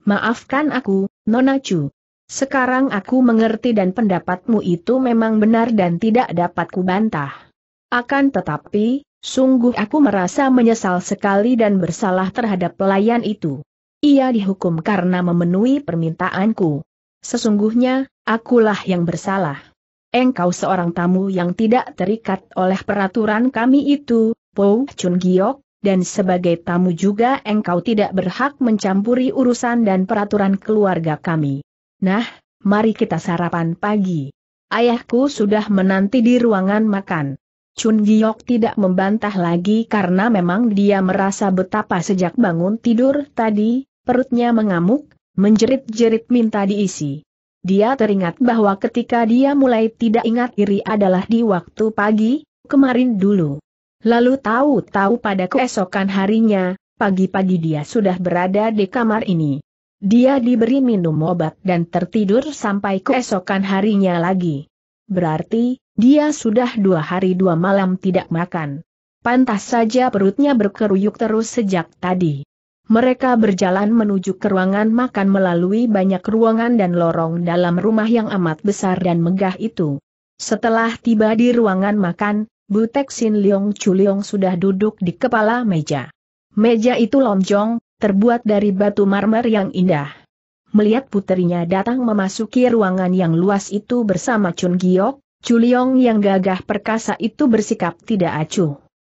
Speaker 1: Maafkan aku, Nonacu. Sekarang aku mengerti dan pendapatmu itu memang benar dan tidak dapat kubantah. Akan tetapi, Sungguh aku merasa menyesal sekali dan bersalah terhadap pelayan itu. Ia dihukum karena memenuhi permintaanku. Sesungguhnya, akulah yang bersalah. Engkau seorang tamu yang tidak terikat oleh peraturan kami itu, Po Chun Giok, dan sebagai tamu juga engkau tidak berhak mencampuri urusan dan peraturan keluarga kami. Nah, mari kita sarapan pagi. Ayahku sudah menanti di ruangan makan. Chun Giok tidak membantah lagi karena memang dia merasa betapa sejak bangun tidur tadi, perutnya mengamuk, menjerit-jerit minta diisi. Dia teringat bahwa ketika dia mulai tidak ingat diri adalah di waktu pagi, kemarin dulu. Lalu tahu-tahu pada keesokan harinya, pagi-pagi dia sudah berada di kamar ini. Dia diberi minum obat dan tertidur sampai keesokan harinya lagi. Berarti, dia sudah dua hari dua malam tidak makan. Pantas saja perutnya berkeruyuk terus sejak tadi. Mereka berjalan menuju ke ruangan makan melalui banyak ruangan dan lorong dalam rumah yang amat besar dan megah itu. Setelah tiba di ruangan makan, Butek Sin Leong Chuliong sudah duduk di kepala meja. Meja itu lonjong, terbuat dari batu marmer yang indah melihat putrinya datang memasuki ruangan yang luas itu bersama Chun Giok, Chuliong yang gagah perkasa itu bersikap tidak acuh.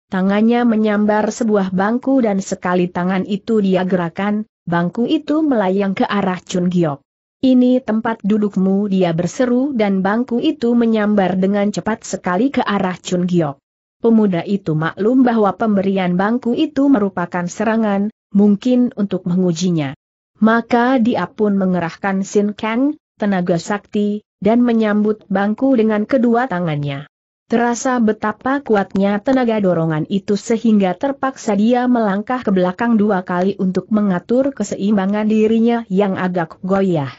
Speaker 1: Tangannya menyambar sebuah bangku dan sekali tangan itu dia gerakan, bangku itu melayang ke arah Chun Giok. Ini tempat dudukmu dia berseru dan bangku itu menyambar dengan cepat sekali ke arah Chun Giok. Pemuda itu maklum bahwa pemberian bangku itu merupakan serangan, mungkin untuk mengujinya. Maka dia pun mengerahkan Sin Kang, tenaga sakti, dan menyambut bangku dengan kedua tangannya. Terasa betapa kuatnya tenaga dorongan itu sehingga terpaksa dia melangkah ke belakang dua kali untuk mengatur keseimbangan dirinya yang agak goyah.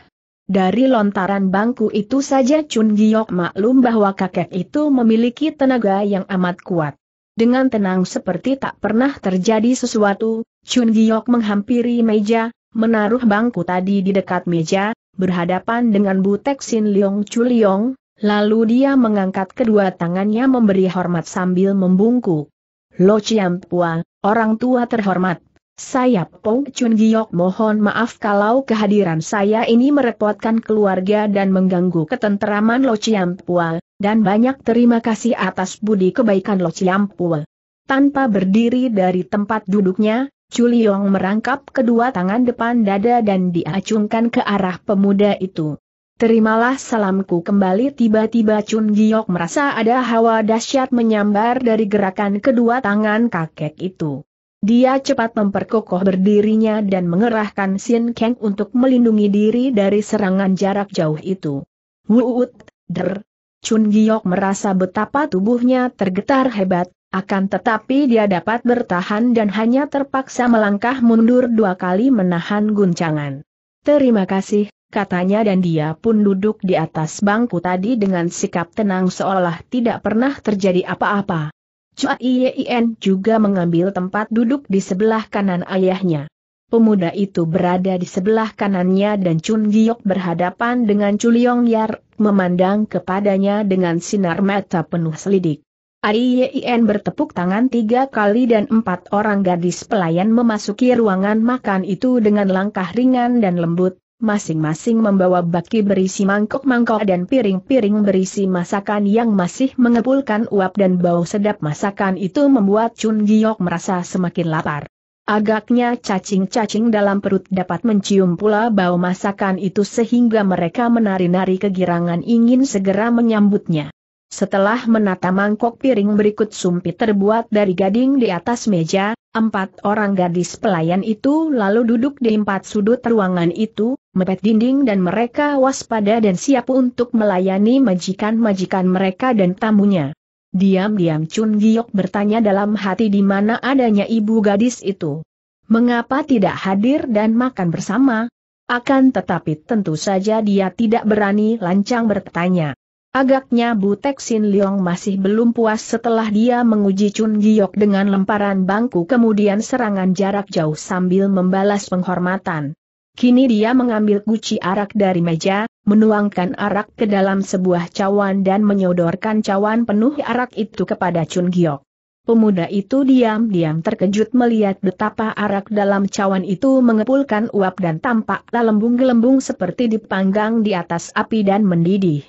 Speaker 1: Dari lontaran bangku itu saja Chun Giok maklum bahwa kakek itu memiliki tenaga yang amat kuat. Dengan tenang seperti tak pernah terjadi sesuatu, Chun Giok menghampiri meja, menaruh bangku tadi di dekat meja, berhadapan dengan Bu Sin Leong Chu Leong, lalu dia mengangkat kedua tangannya memberi hormat sambil membungkuk. Lo Chiam Pua, orang tua terhormat. Saya Pong Chun Giok mohon maaf kalau kehadiran saya ini merepotkan keluarga dan mengganggu ketenteraman Lo Chiam Pua, dan banyak terima kasih atas budi kebaikan Lo Chiam Pua. Tanpa berdiri dari tempat duduknya, Chuliong merangkap kedua tangan depan dada dan diacungkan ke arah pemuda itu. Terimalah salamku kembali tiba-tiba Chun Giok merasa ada hawa dahsyat menyambar dari gerakan kedua tangan kakek itu. Dia cepat memperkokoh berdirinya dan mengerahkan Sin Kang untuk melindungi diri dari serangan jarak jauh itu. Wuut, der. Chun Giok merasa betapa tubuhnya tergetar hebat, akan tetapi dia dapat bertahan dan hanya terpaksa melangkah mundur dua kali menahan guncangan. Terima kasih, katanya dan dia pun duduk di atas bangku tadi dengan sikap tenang seolah tidak pernah terjadi apa-apa. Cua Ien juga mengambil tempat duduk di sebelah kanan ayahnya. Pemuda itu berada di sebelah kanannya dan Chun Giok berhadapan dengan Chuliong Yar, memandang kepadanya dengan sinar mata penuh selidik. Aiyin e bertepuk tangan tiga kali dan empat orang gadis pelayan memasuki ruangan makan itu dengan langkah ringan dan lembut, masing-masing membawa baki berisi mangkok-mangkok dan piring-piring berisi masakan yang masih mengepulkan uap dan bau sedap masakan itu membuat Chun Giok merasa semakin lapar. Agaknya cacing-cacing dalam perut dapat mencium pula bau masakan itu sehingga mereka menari-nari kegirangan ingin segera menyambutnya. Setelah menata mangkok piring berikut sumpit terbuat dari gading di atas meja, empat orang gadis pelayan itu lalu duduk di empat sudut ruangan itu, mepet dinding dan mereka waspada dan siap untuk melayani majikan-majikan mereka dan tamunya. Diam-diam Chun Giok bertanya dalam hati di mana adanya ibu gadis itu. Mengapa tidak hadir dan makan bersama? Akan tetapi tentu saja dia tidak berani lancang bertanya. Agaknya Butek Sin Leong masih belum puas setelah dia menguji Chun Giok dengan lemparan bangku kemudian serangan jarak jauh sambil membalas penghormatan. Kini dia mengambil guci arak dari meja, menuangkan arak ke dalam sebuah cawan dan menyodorkan cawan penuh arak itu kepada Chun Giok. Pemuda itu diam-diam terkejut melihat betapa arak dalam cawan itu mengepulkan uap dan tampak lembung-gelembung seperti dipanggang di atas api dan mendidih.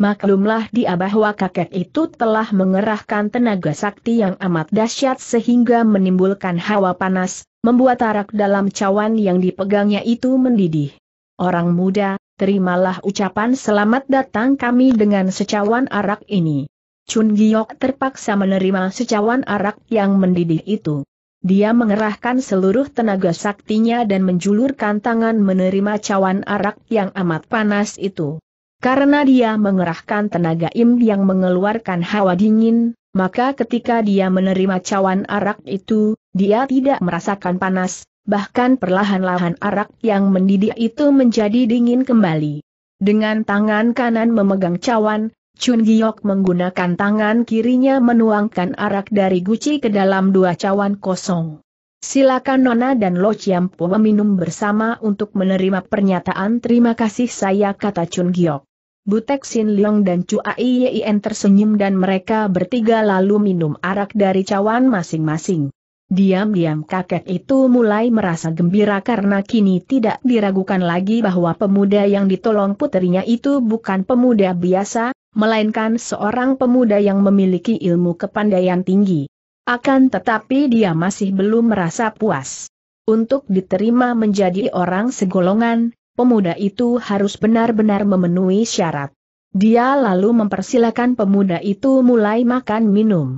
Speaker 1: Maklumlah dia bahwa kakek itu telah mengerahkan tenaga sakti yang amat dahsyat sehingga menimbulkan hawa panas, membuat arak dalam cawan yang dipegangnya itu mendidih. Orang muda, terimalah ucapan selamat datang kami dengan secawan arak ini. Chun Giok terpaksa menerima secawan arak yang mendidih itu. Dia mengerahkan seluruh tenaga saktinya dan menjulurkan tangan menerima cawan arak yang amat panas itu. Karena dia mengerahkan tenaga im yang mengeluarkan hawa dingin, maka ketika dia menerima cawan arak itu, dia tidak merasakan panas, bahkan perlahan-lahan arak yang mendidih itu menjadi dingin kembali. Dengan tangan kanan memegang cawan, Chun Giok menggunakan tangan kirinya menuangkan arak dari guci ke dalam dua cawan kosong. Silakan Nona dan Lo Chiampo meminum bersama untuk menerima pernyataan terima kasih saya kata Chun Giok. Butek Sin Leong dan Chua Ien tersenyum dan mereka bertiga lalu minum arak dari cawan masing-masing. Diam-diam kakek itu mulai merasa gembira karena kini tidak diragukan lagi bahwa pemuda yang ditolong putrinya itu bukan pemuda biasa, melainkan seorang pemuda yang memiliki ilmu kepandaian tinggi. Akan tetapi dia masih belum merasa puas. Untuk diterima menjadi orang segolongan, pemuda itu harus benar-benar memenuhi syarat. Dia lalu mempersilahkan pemuda itu mulai makan minum.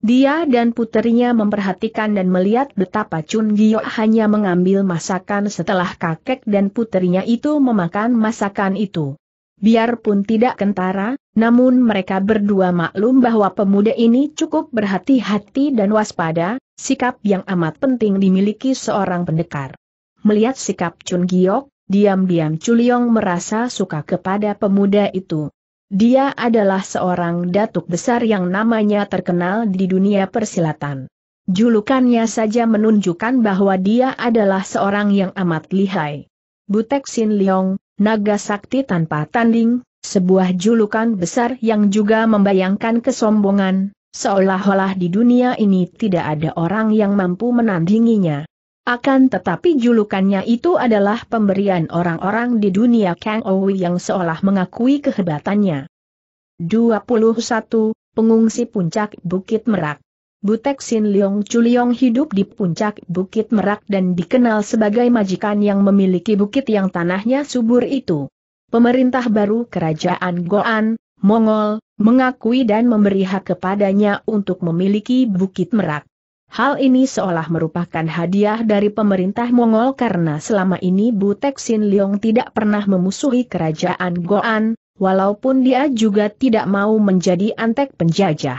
Speaker 1: Dia dan puterinya memperhatikan dan melihat betapa Chun Gyo hanya mengambil masakan setelah kakek dan puterinya itu memakan masakan itu. Biarpun tidak kentara, namun mereka berdua maklum bahwa pemuda ini cukup berhati-hati dan waspada, sikap yang amat penting dimiliki seorang pendekar. Melihat sikap Chun Giok, diam-diam Chuliong merasa suka kepada pemuda itu. Dia adalah seorang datuk besar yang namanya terkenal di dunia persilatan. Julukannya saja menunjukkan bahwa dia adalah seorang yang amat lihai. Butek Sin Leong, naga sakti tanpa tanding, sebuah julukan besar yang juga membayangkan kesombongan, seolah-olah di dunia ini tidak ada orang yang mampu menandinginya. Akan tetapi julukannya itu adalah pemberian orang-orang di dunia Kang Owi yang seolah mengakui kehebatannya. 21. Pengungsi Puncak Bukit Merak Butek Sin Leong Chuliong hidup di puncak Bukit Merak dan dikenal sebagai majikan yang memiliki bukit yang tanahnya subur itu. Pemerintah baru Kerajaan Goan, Mongol, mengakui dan memberi hak kepadanya untuk memiliki Bukit Merak. Hal ini seolah merupakan hadiah dari pemerintah Mongol karena selama ini Butek Sin Leong tidak pernah memusuhi kerajaan Goan, walaupun dia juga tidak mau menjadi antek penjajah.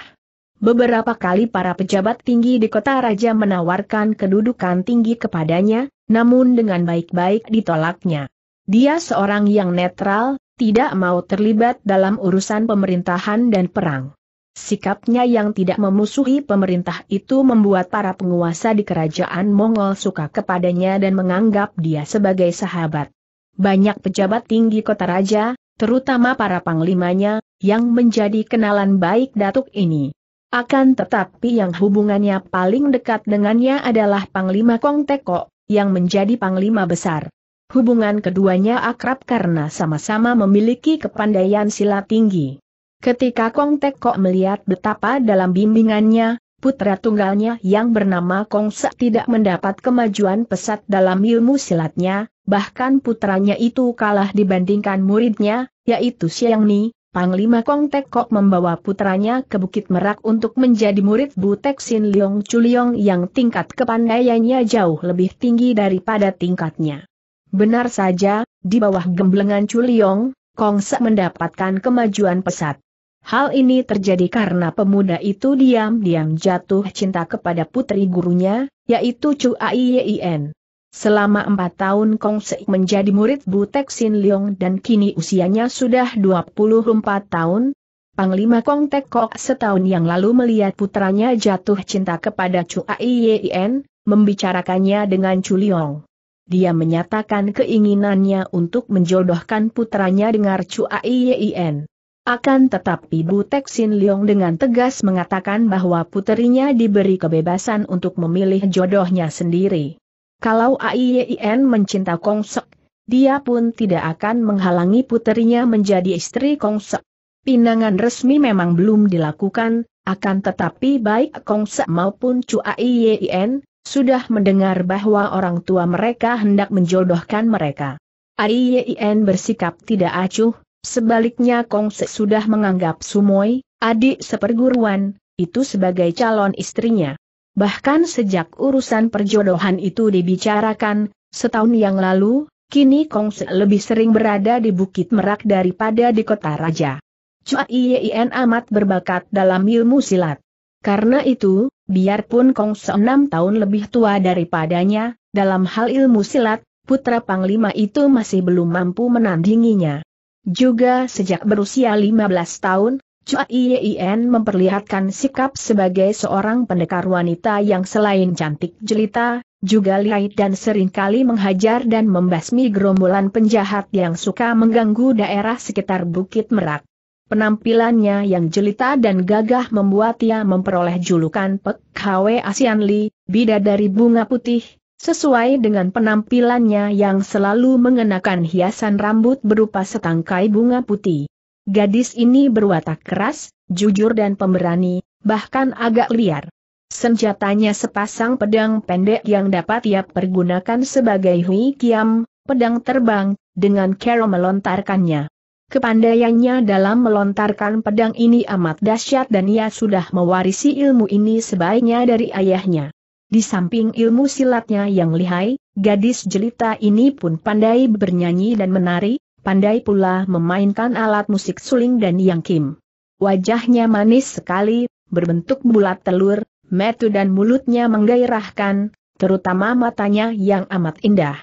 Speaker 1: Beberapa kali para pejabat tinggi di kota raja menawarkan kedudukan tinggi kepadanya, namun dengan baik-baik ditolaknya. Dia seorang yang netral, tidak mau terlibat dalam urusan pemerintahan dan perang. Sikapnya yang tidak memusuhi pemerintah itu membuat para penguasa di kerajaan Mongol suka kepadanya dan menganggap dia sebagai sahabat. Banyak pejabat tinggi kota raja, terutama para panglimanya, yang menjadi kenalan baik Datuk ini. Akan tetapi yang hubungannya paling dekat dengannya adalah Panglima Kong Teko, yang menjadi Panglima Besar. Hubungan keduanya akrab karena sama-sama memiliki kepandaian silat tinggi. Ketika Kong Tek Kok melihat betapa dalam bimbingannya, putra tunggalnya yang bernama Kong Sek tidak mendapat kemajuan pesat dalam ilmu silatnya, bahkan putranya itu kalah dibandingkan muridnya, yaitu Siang Ni, Panglima Kong Tek Kok membawa putranya ke Bukit Merak untuk menjadi murid Butek Sin Leong Chuliong yang tingkat kepandaiannya jauh lebih tinggi daripada tingkatnya. Benar saja, di bawah gemblengan Chuliong, Kong Se mendapatkan kemajuan pesat. Hal ini terjadi karena pemuda itu diam-diam jatuh cinta kepada putri gurunya, yaitu Chu En. Selama empat tahun Kong Seik menjadi murid Butek Sin Leong dan kini usianya sudah 24 tahun, Panglima Kong Tek Kok setahun yang lalu melihat putranya jatuh cinta kepada Chu En, membicarakannya dengan Chu Leong. Dia menyatakan keinginannya untuk menjodohkan putranya dengan Chu En. Akan tetapi Butek Sin Leong dengan tegas mengatakan bahwa puterinya diberi kebebasan untuk memilih jodohnya sendiri. Kalau AIYIN e mencinta Kong Sek, dia pun tidak akan menghalangi puterinya menjadi istri Kong Sek. Pinangan resmi memang belum dilakukan, akan tetapi baik Kong Sek maupun Chu AIYIN, e sudah mendengar bahwa orang tua mereka hendak menjodohkan mereka. AIYIN e bersikap tidak acuh, Sebaliknya Kong Se sudah menganggap Sumoy, adik seperguruan, itu sebagai calon istrinya. Bahkan sejak urusan perjodohan itu dibicarakan, setahun yang lalu, kini Kong Se lebih sering berada di Bukit Merak daripada di kota raja. Cua Ien amat berbakat dalam ilmu silat. Karena itu, biarpun Kong Se enam tahun lebih tua daripadanya, dalam hal ilmu silat, putra Panglima itu masih belum mampu menandinginya. Juga sejak berusia 15 tahun, Chua Ien memperlihatkan sikap sebagai seorang pendekar wanita yang selain cantik jelita, juga lihai dan seringkali menghajar dan membasmi gerombolan penjahat yang suka mengganggu daerah sekitar Bukit Merak. Penampilannya yang jelita dan gagah membuat ia memperoleh julukan Pek Hwe Asian Li, bidadari bunga putih, Sesuai dengan penampilannya yang selalu mengenakan hiasan rambut berupa setangkai bunga putih. Gadis ini berwatak keras, jujur dan pemberani, bahkan agak liar. Senjatanya sepasang pedang pendek yang dapat ia pergunakan sebagai hui kiam, pedang terbang, dengan cara melontarkannya. Kepandaiannya dalam melontarkan pedang ini amat dahsyat dan ia sudah mewarisi ilmu ini sebaiknya dari ayahnya. Di samping ilmu silatnya yang lihai, gadis jelita ini pun pandai bernyanyi dan menari, pandai pula memainkan alat musik suling dan yang kim. Wajahnya manis sekali, berbentuk bulat telur, metu dan mulutnya menggairahkan, terutama matanya yang amat indah.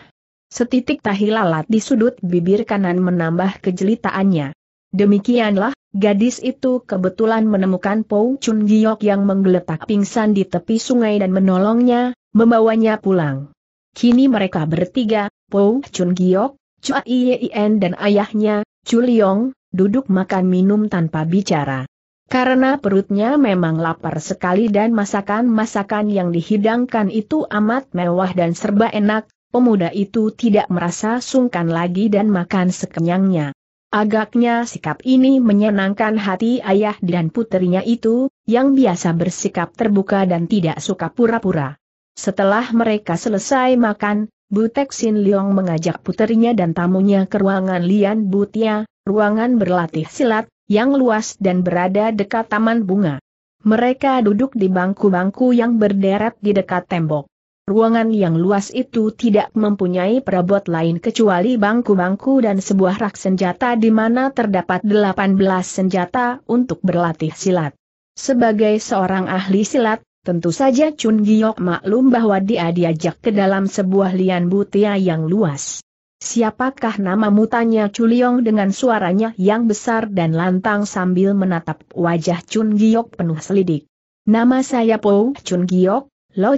Speaker 1: Setitik tahi lalat di sudut bibir kanan menambah kejelitaannya. Demikianlah, Gadis itu kebetulan menemukan Pou Chun Giok yang menggeletak pingsan di tepi sungai dan menolongnya, membawanya pulang. Kini mereka bertiga, Pou Chun Giok, Chua Ien dan ayahnya, Chu Liong, duduk makan minum tanpa bicara. Karena perutnya memang lapar sekali dan masakan-masakan yang dihidangkan itu amat mewah dan serba enak, pemuda itu tidak merasa sungkan lagi dan makan sekenyangnya. Agaknya sikap ini menyenangkan hati ayah dan putrinya itu, yang biasa bersikap terbuka dan tidak suka pura-pura. Setelah mereka selesai makan, Butek Sin Leong mengajak putrinya dan tamunya ke ruangan Lian Butia, ruangan berlatih silat, yang luas dan berada dekat taman bunga. Mereka duduk di bangku-bangku yang berderet di dekat tembok. Ruangan yang luas itu tidak mempunyai perabot lain kecuali bangku-bangku dan sebuah rak senjata di mana terdapat 18 senjata untuk berlatih silat. Sebagai seorang ahli silat, tentu saja Chun Giok maklum bahwa dia diajak ke dalam sebuah lian butia yang luas. Siapakah namamu tanya Chuliong dengan suaranya yang besar dan lantang sambil menatap wajah Chun Giok penuh selidik. Nama saya Po Chun Giok, Lo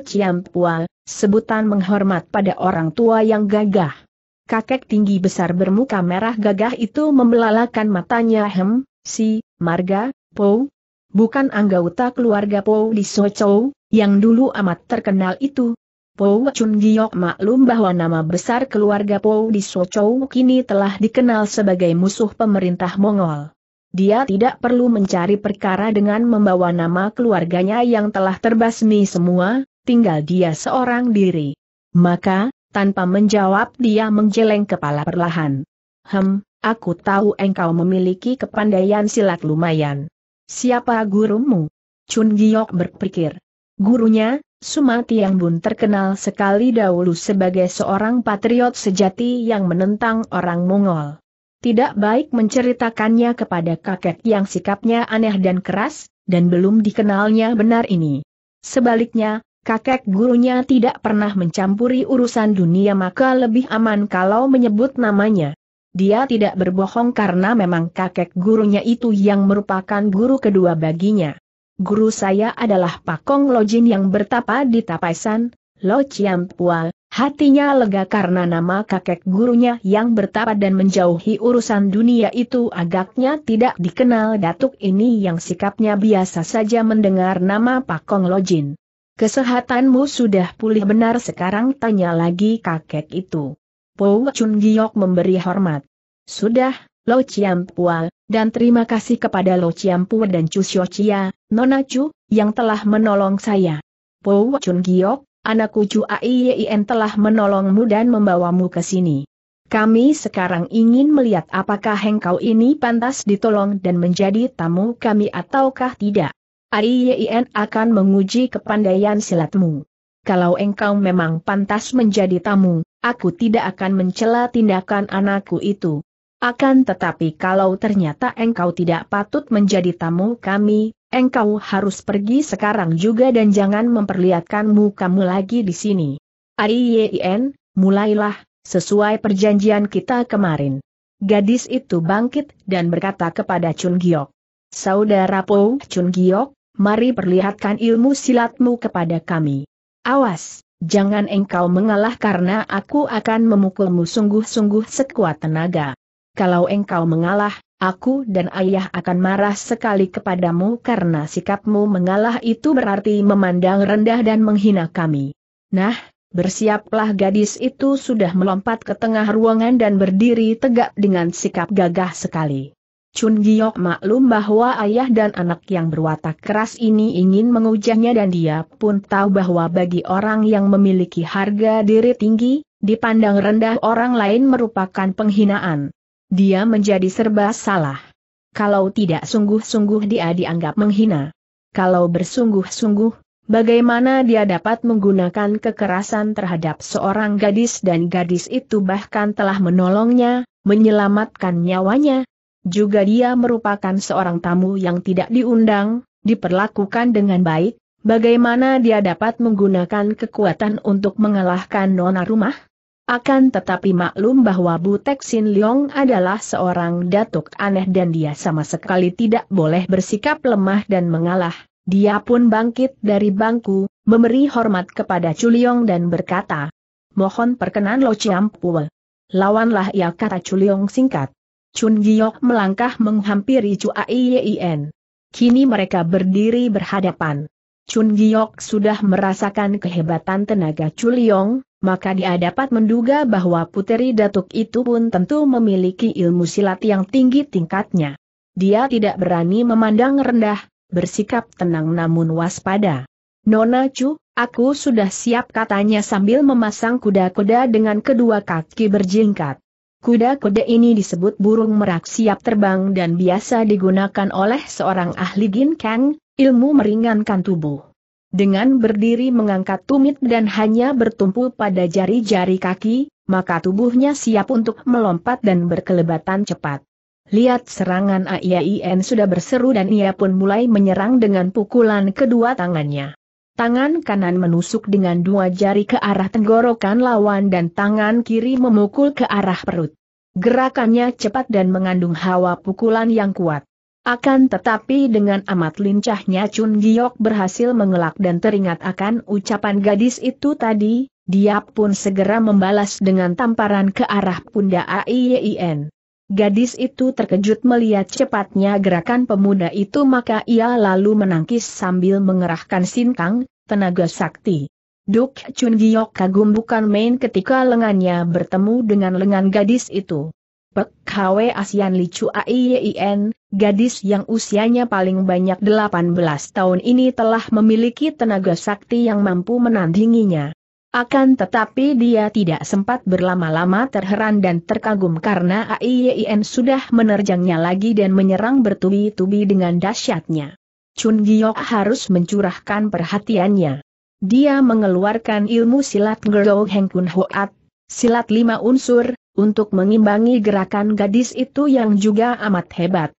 Speaker 1: Pua, sebutan menghormat pada orang tua yang gagah. Kakek tinggi besar bermuka merah gagah itu membelalakan matanya Hem, Si, Marga, po. Bukan anggota keluarga po di Sochou, yang dulu amat terkenal itu. Po Chun Giok maklum bahwa nama besar keluarga po di Sochou kini telah dikenal sebagai musuh pemerintah Mongol. Dia tidak perlu mencari perkara dengan membawa nama keluarganya yang telah terbasmi semua, tinggal dia seorang diri. Maka, tanpa menjawab dia menjeleng kepala perlahan. Hem, aku tahu engkau memiliki kepandaian silat lumayan. Siapa gurumu? Chun Giok berpikir. Gurunya, Sumati yang Bun terkenal sekali dahulu sebagai seorang patriot sejati yang menentang orang Mongol. Tidak baik menceritakannya kepada kakek yang sikapnya aneh dan keras, dan belum dikenalnya benar ini. Sebaliknya, kakek gurunya tidak pernah mencampuri urusan dunia maka lebih aman kalau menyebut namanya. Dia tidak berbohong karena memang kakek gurunya itu yang merupakan guru kedua baginya. Guru saya adalah Pak Pakong Lojin yang bertapa di Tapaisan, Lo Chiam Pua. Hatinya lega karena nama kakek gurunya yang bertapa dan menjauhi urusan dunia itu agaknya tidak dikenal datuk ini yang sikapnya biasa saja mendengar nama Pak Pakong Lojin. Kesehatanmu sudah pulih benar sekarang tanya lagi kakek itu. Po Chun Giok memberi hormat. Sudah, Lo Chiam Pua, dan terima kasih kepada Lo Chiam Pua dan Chu Chia, Nona Chu, yang telah menolong saya. Po Chun Giok, anakku Chu Aiyin telah menolongmu dan membawamu ke sini. Kami sekarang ingin melihat apakah engkau ini pantas ditolong dan menjadi tamu kami ataukah tidak. Aiyin e akan menguji kepandaian silatmu. Kalau engkau memang pantas menjadi tamu, aku tidak akan mencela tindakan anakku itu. Akan tetapi kalau ternyata engkau tidak patut menjadi tamu kami, engkau harus pergi sekarang juga dan jangan memperlihatkan mukamu lagi di sini. Aiyin, e mulailah, sesuai perjanjian kita kemarin. Gadis itu bangkit dan berkata kepada Chun Giok. Saudara Po Chun Giok, mari perlihatkan ilmu silatmu kepada kami. Awas, jangan engkau mengalah karena aku akan memukulmu sungguh-sungguh sekuat tenaga. Kalau engkau mengalah, aku dan ayah akan marah sekali kepadamu karena sikapmu mengalah itu berarti memandang rendah dan menghina kami. Nah, bersiaplah gadis itu sudah melompat ke tengah ruangan dan berdiri tegak dengan sikap gagah sekali. Chun Giok maklum bahwa ayah dan anak yang berwatak keras ini ingin mengujahnya dan dia pun tahu bahwa bagi orang yang memiliki harga diri tinggi, dipandang rendah orang lain merupakan penghinaan. Dia menjadi serba salah. Kalau tidak sungguh-sungguh dia dianggap menghina. Kalau bersungguh-sungguh, bagaimana dia dapat menggunakan kekerasan terhadap seorang gadis dan gadis itu bahkan telah menolongnya, menyelamatkan nyawanya, juga dia merupakan seorang tamu yang tidak diundang, diperlakukan dengan baik, bagaimana dia dapat menggunakan kekuatan untuk mengalahkan nona rumah? Akan tetapi maklum bahwa Butek Sin Leong adalah seorang datuk aneh dan dia sama sekali tidak boleh bersikap lemah dan mengalah. Dia pun bangkit dari bangku, memberi hormat kepada Chuliong dan berkata, Mohon perkenan Lo ciampu. Lawanlah ia kata Chuliong singkat. Chun Giok melangkah menghampiri Chu Ien. Kini mereka berdiri berhadapan. Chun Giok sudah merasakan kehebatan tenaga Chuliong, maka dia dapat menduga bahwa puteri datuk itu pun tentu memiliki ilmu silat yang tinggi tingkatnya. Dia tidak berani memandang rendah, bersikap tenang namun waspada. Nona Chu, aku sudah siap katanya sambil memasang kuda-kuda dengan kedua kaki berjingkat. Kuda-kuda ini disebut burung merak siap terbang dan biasa digunakan oleh seorang ahli ginkang, ilmu meringankan tubuh. Dengan berdiri mengangkat tumit dan hanya bertumpu pada jari-jari kaki, maka tubuhnya siap untuk melompat dan berkelebatan cepat. Lihat serangan AIN sudah berseru dan ia pun mulai menyerang dengan pukulan kedua tangannya tangan kanan menusuk dengan dua jari ke arah tenggorokan lawan dan tangan kiri memukul ke arah perut. Gerakannya cepat dan mengandung hawa pukulan yang kuat. Akan tetapi dengan amat lincahnya Chun Giok berhasil mengelak dan teringat akan ucapan gadis itu tadi, dia pun segera membalas dengan tamparan ke arah pundak AIYIN. Gadis itu terkejut melihat cepatnya gerakan pemuda itu maka ia lalu menangkis sambil mengerahkan sinkang, tenaga sakti. Duk Chun Giok kagum bukan main ketika lengannya bertemu dengan lengan gadis itu. Pek Kwe Asian Licu gadis yang usianya paling banyak 18 tahun ini telah memiliki tenaga sakti yang mampu menandinginya. Akan tetapi dia tidak sempat berlama-lama terheran dan terkagum karena AIYIN sudah menerjangnya lagi dan menyerang bertubi-tubi dengan dahsyatnya. Chun Giok harus mencurahkan perhatiannya. Dia mengeluarkan ilmu silat Gerou Heng Kun Hoat, silat lima unsur, untuk mengimbangi gerakan gadis itu yang juga amat hebat.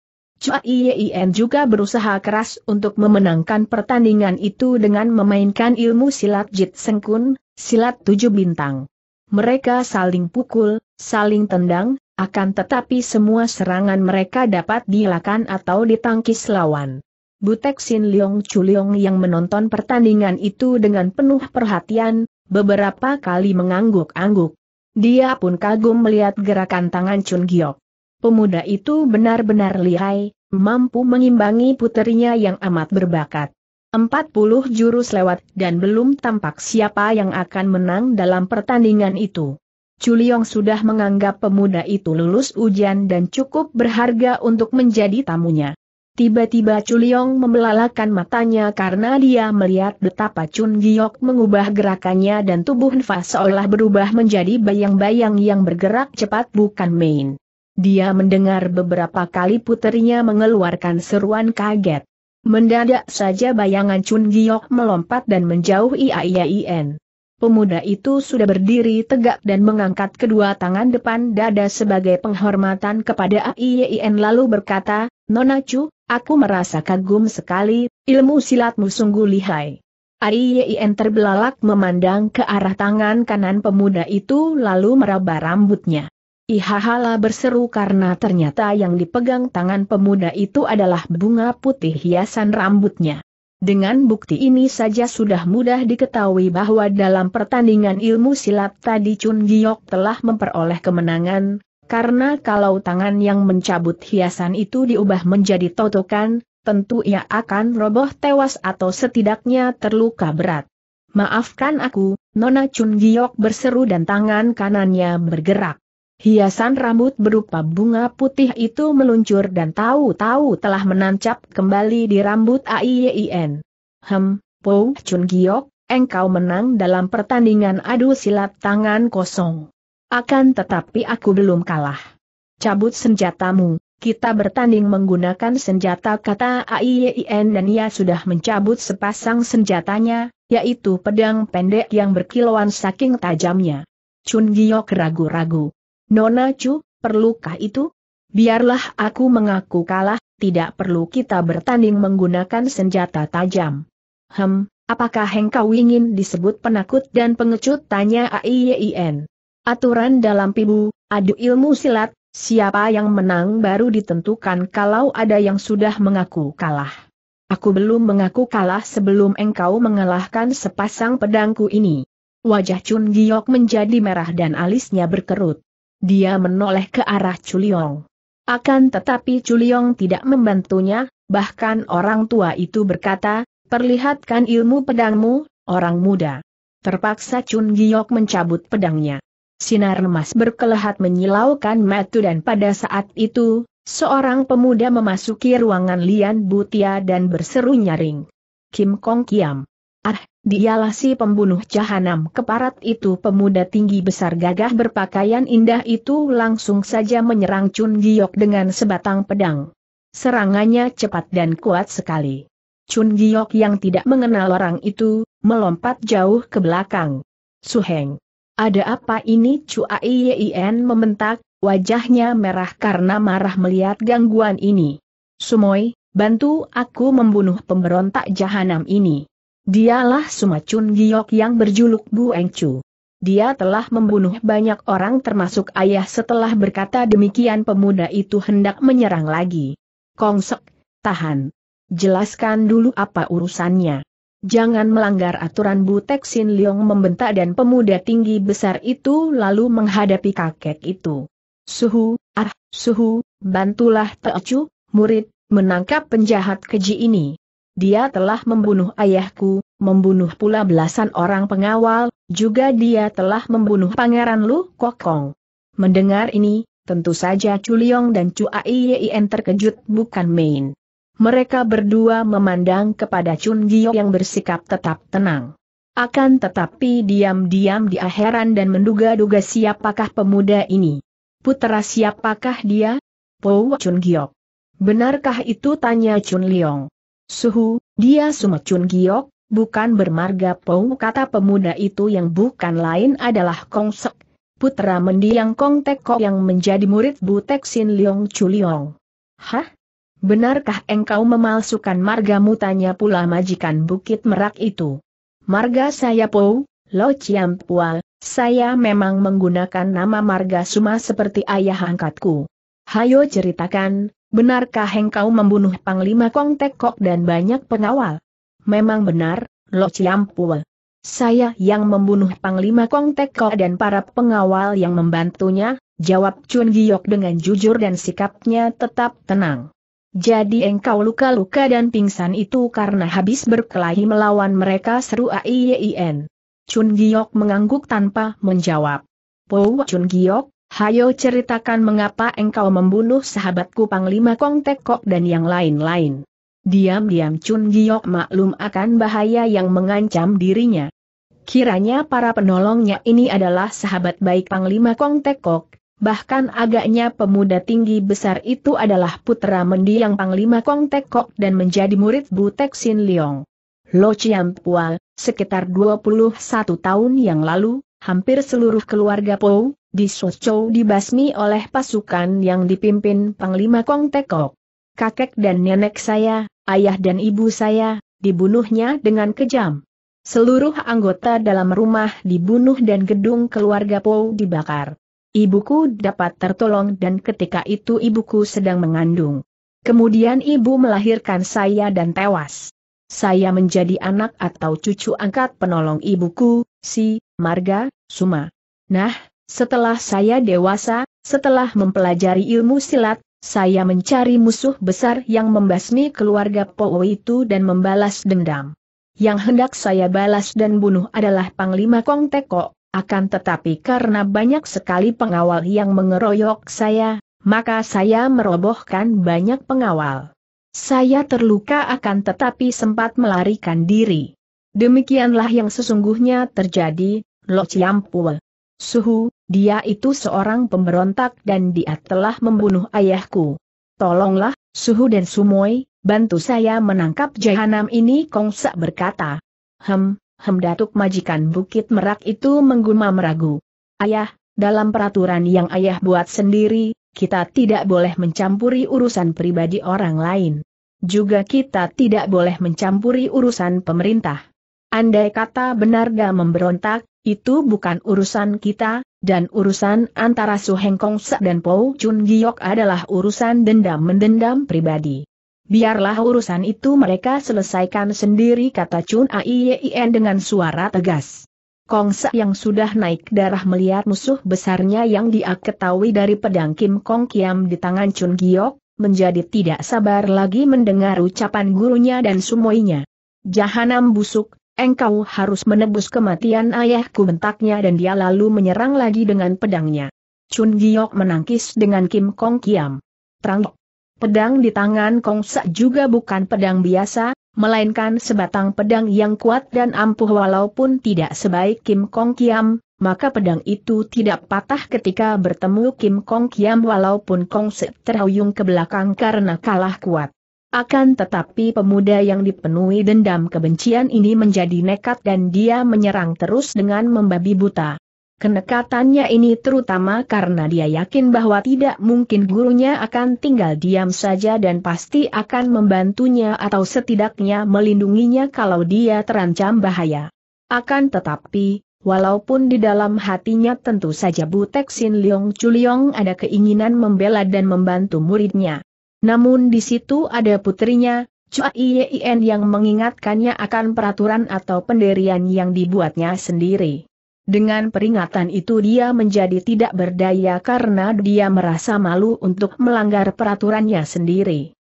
Speaker 1: Chua Yen juga berusaha keras untuk memenangkan pertandingan itu dengan memainkan ilmu silat Jit Sengkun, silat tujuh bintang. Mereka saling pukul, saling tendang, akan tetapi semua serangan mereka dapat dilakukan atau ditangkis lawan. Butek Sin Leong Chu Leong yang menonton pertandingan itu dengan penuh perhatian, beberapa kali mengangguk-angguk. Dia pun kagum melihat gerakan tangan Chun Giok. Pemuda itu benar-benar lihai, mampu mengimbangi puterinya yang amat berbakat. Empat puluh jurus lewat dan belum tampak siapa yang akan menang dalam pertandingan itu. Chuliong sudah menganggap pemuda itu lulus ujian dan cukup berharga untuk menjadi tamunya. Tiba-tiba Chuliong membelalakan matanya karena dia melihat betapa Chun Giok mengubah gerakannya dan tubuh Nfa seolah berubah menjadi bayang-bayang yang bergerak cepat bukan main. Dia mendengar beberapa kali puterinya mengeluarkan seruan kaget. Mendadak saja bayangan Chun Giok melompat dan menjauh IAIAIN. Pemuda itu sudah berdiri tegak dan mengangkat kedua tangan depan dada sebagai penghormatan kepada Aiyen lalu berkata, Nona Chu, aku merasa kagum sekali, ilmu silatmu sungguh lihai. Aiyen terbelalak memandang ke arah tangan kanan pemuda itu lalu meraba rambutnya. Ihahala berseru karena ternyata yang dipegang tangan pemuda itu adalah bunga putih hiasan rambutnya. Dengan bukti ini saja sudah mudah diketahui bahwa dalam pertandingan ilmu silat tadi Chun Giok telah memperoleh kemenangan, karena kalau tangan yang mencabut hiasan itu diubah menjadi totokan, tentu ia akan roboh tewas atau setidaknya terluka berat. Maafkan aku, Nona Chun Giok berseru dan tangan kanannya bergerak. Hiasan rambut berupa bunga putih itu meluncur dan tahu-tahu telah menancap kembali di rambut AIYIN. Hem, Po Chun Giok, engkau menang dalam pertandingan adu silat tangan kosong. Akan tetapi aku belum kalah. Cabut senjatamu, kita bertanding menggunakan senjata kata AIYIN dan ia sudah mencabut sepasang senjatanya, yaitu pedang pendek yang berkilauan saking tajamnya. Chun Giok ragu-ragu. Nona Chu, perlukah itu? Biarlah aku mengaku kalah, tidak perlu kita bertanding menggunakan senjata tajam. Hem, apakah engkau ingin disebut penakut dan pengecut? Tanya AIYIN. Aturan dalam pibu, adu ilmu silat, siapa yang menang baru ditentukan kalau ada yang sudah mengaku kalah. Aku belum mengaku kalah sebelum engkau mengalahkan sepasang pedangku ini. Wajah Chun Giok menjadi merah dan alisnya berkerut. Dia menoleh ke arah Culiong. Akan tetapi Culiong tidak membantunya, bahkan orang tua itu berkata, perlihatkan ilmu pedangmu, orang muda. Terpaksa Chun Giok mencabut pedangnya. Sinar emas berkelehat menyilaukan metu dan pada saat itu, seorang pemuda memasuki ruangan Lian Butia dan berseru nyaring. Kim Kong Kiam. Ah, Dialah si pembunuh jahanam keparat itu pemuda tinggi besar gagah berpakaian indah itu langsung saja menyerang Chun Giok dengan sebatang pedang. Serangannya cepat dan kuat sekali. Chun Giok yang tidak mengenal orang itu, melompat jauh ke belakang. Suheng. Ada apa ini Cua Iyien membentak, wajahnya merah karena marah melihat gangguan ini. Sumoi, bantu aku membunuh pemberontak jahanam ini. Dialah Sumacun Giok yang berjuluk Bu Engcu. Dia telah membunuh banyak orang termasuk ayah setelah berkata demikian pemuda itu hendak menyerang lagi. Kongsek, tahan. Jelaskan dulu apa urusannya. Jangan melanggar aturan Bu Teksin Liong membentak dan pemuda tinggi besar itu lalu menghadapi kakek itu. Suhu, ah, suhu, bantulah Teocu, murid, menangkap penjahat keji ini. Dia telah membunuh ayahku, membunuh pula belasan orang pengawal, juga dia telah membunuh Pangeran Lu Kokong. Mendengar ini, tentu saja Chuliong dan Cuai Yien terkejut bukan main. Mereka berdua memandang kepada Chun Gio yang bersikap tetap tenang. Akan tetapi diam-diam dia heran dan menduga-duga siapakah pemuda ini. Putera siapakah dia? Po Chun Giok. Benarkah itu tanya Chun Liong. Suhu, dia sumecun giok, bukan bermarga Pou kata pemuda itu yang bukan lain adalah Kong Sek, putra mendiang Kong Tek Kok yang menjadi murid Butek Sin Leong Chuliong. Hah? Benarkah engkau memalsukan margamu tanya pula majikan Bukit Merak itu? Marga saya Pou, Lo Chiam Pua, saya memang menggunakan nama marga Suma seperti ayah angkatku. Hayo ceritakan, Benarkah engkau membunuh Panglima Kong Tekok dan banyak pengawal? Memang benar, Lo Ciampua. Saya yang membunuh Panglima Kong Tekok dan para pengawal yang membantunya, jawab Chun Giok dengan jujur dan sikapnya tetap tenang. Jadi engkau luka-luka dan pingsan itu karena habis berkelahi melawan mereka seru AIYIN. E Chun Giok mengangguk tanpa menjawab. Po Chun Giok, Hayo ceritakan mengapa engkau membunuh sahabatku Panglima Kong Tekok dan yang lain-lain. Diam-diam Chun Giok maklum akan bahaya yang mengancam dirinya. Kiranya para penolongnya ini adalah sahabat baik Panglima Kong Tekok, bahkan agaknya pemuda tinggi besar itu adalah putra mendiang Panglima Kong Tekok dan menjadi murid Butek Sin Leong. Lo Chiam Pual, sekitar 21 tahun yang lalu, hampir seluruh keluarga Pou, di dibasmi oleh pasukan yang dipimpin Panglima Kong Tekok. Kakek dan nenek saya, ayah dan ibu saya, dibunuhnya dengan kejam. Seluruh anggota dalam rumah dibunuh dan gedung keluarga Po dibakar. Ibuku dapat tertolong dan ketika itu ibuku sedang mengandung. Kemudian ibu melahirkan saya dan tewas. Saya menjadi anak atau cucu angkat penolong ibuku, si Marga Suma. Nah, setelah saya dewasa, setelah mempelajari ilmu silat, saya mencari musuh besar yang membasmi keluarga Po itu dan membalas dendam. Yang hendak saya balas dan bunuh adalah Panglima Kong Teko, akan tetapi karena banyak sekali pengawal yang mengeroyok saya, maka saya merobohkan banyak pengawal. Saya terluka akan tetapi sempat melarikan diri. Demikianlah yang sesungguhnya terjadi, Lo Chiampul. Suhu, dia itu seorang pemberontak dan dia telah membunuh ayahku. Tolonglah, Suhu dan Sumoy, bantu saya menangkap jahanam ini Kongsa berkata. Hem, hem datuk majikan Bukit Merak itu menggumam ragu. Ayah, dalam peraturan yang ayah buat sendiri, kita tidak boleh mencampuri urusan pribadi orang lain. Juga kita tidak boleh mencampuri urusan pemerintah. Andai kata benar Benarga memberontak, itu bukan urusan kita, dan urusan antara Su Heng Kong dan Po Chun Giok adalah urusan dendam-mendendam pribadi. Biarlah urusan itu mereka selesaikan sendiri kata Chun Aiyen dengan suara tegas. Kong yang sudah naik darah melihat musuh besarnya yang dia ketahui dari pedang Kim Kong Kiam di tangan Chun Giok, menjadi tidak sabar lagi mendengar ucapan gurunya dan sumoinya. Jahanam busuk, Engkau harus menebus kematian ayahku bentaknya dan dia lalu menyerang lagi dengan pedangnya. Chun Giok menangkis dengan Kim Kong Kiam. Trang. Pedang di tangan Kong Sa juga bukan pedang biasa, melainkan sebatang pedang yang kuat dan ampuh walaupun tidak sebaik Kim Kong Kiam, maka pedang itu tidak patah ketika bertemu Kim Kong Kiam walaupun Kong Sa terhuyung ke belakang karena kalah kuat. Akan tetapi pemuda yang dipenuhi dendam kebencian ini menjadi nekat dan dia menyerang terus dengan membabi buta. Kenekatannya ini terutama karena dia yakin bahwa tidak mungkin gurunya akan tinggal diam saja dan pasti akan membantunya atau setidaknya melindunginya kalau dia terancam bahaya. Akan tetapi, Walaupun di dalam hatinya tentu saja Butek Sin Leong Chuliong ada keinginan membela dan membantu muridnya. Namun di situ ada putrinya, Chua Ien yang mengingatkannya akan peraturan atau penderian yang dibuatnya sendiri. Dengan peringatan itu dia menjadi tidak berdaya karena dia merasa malu untuk melanggar peraturannya sendiri.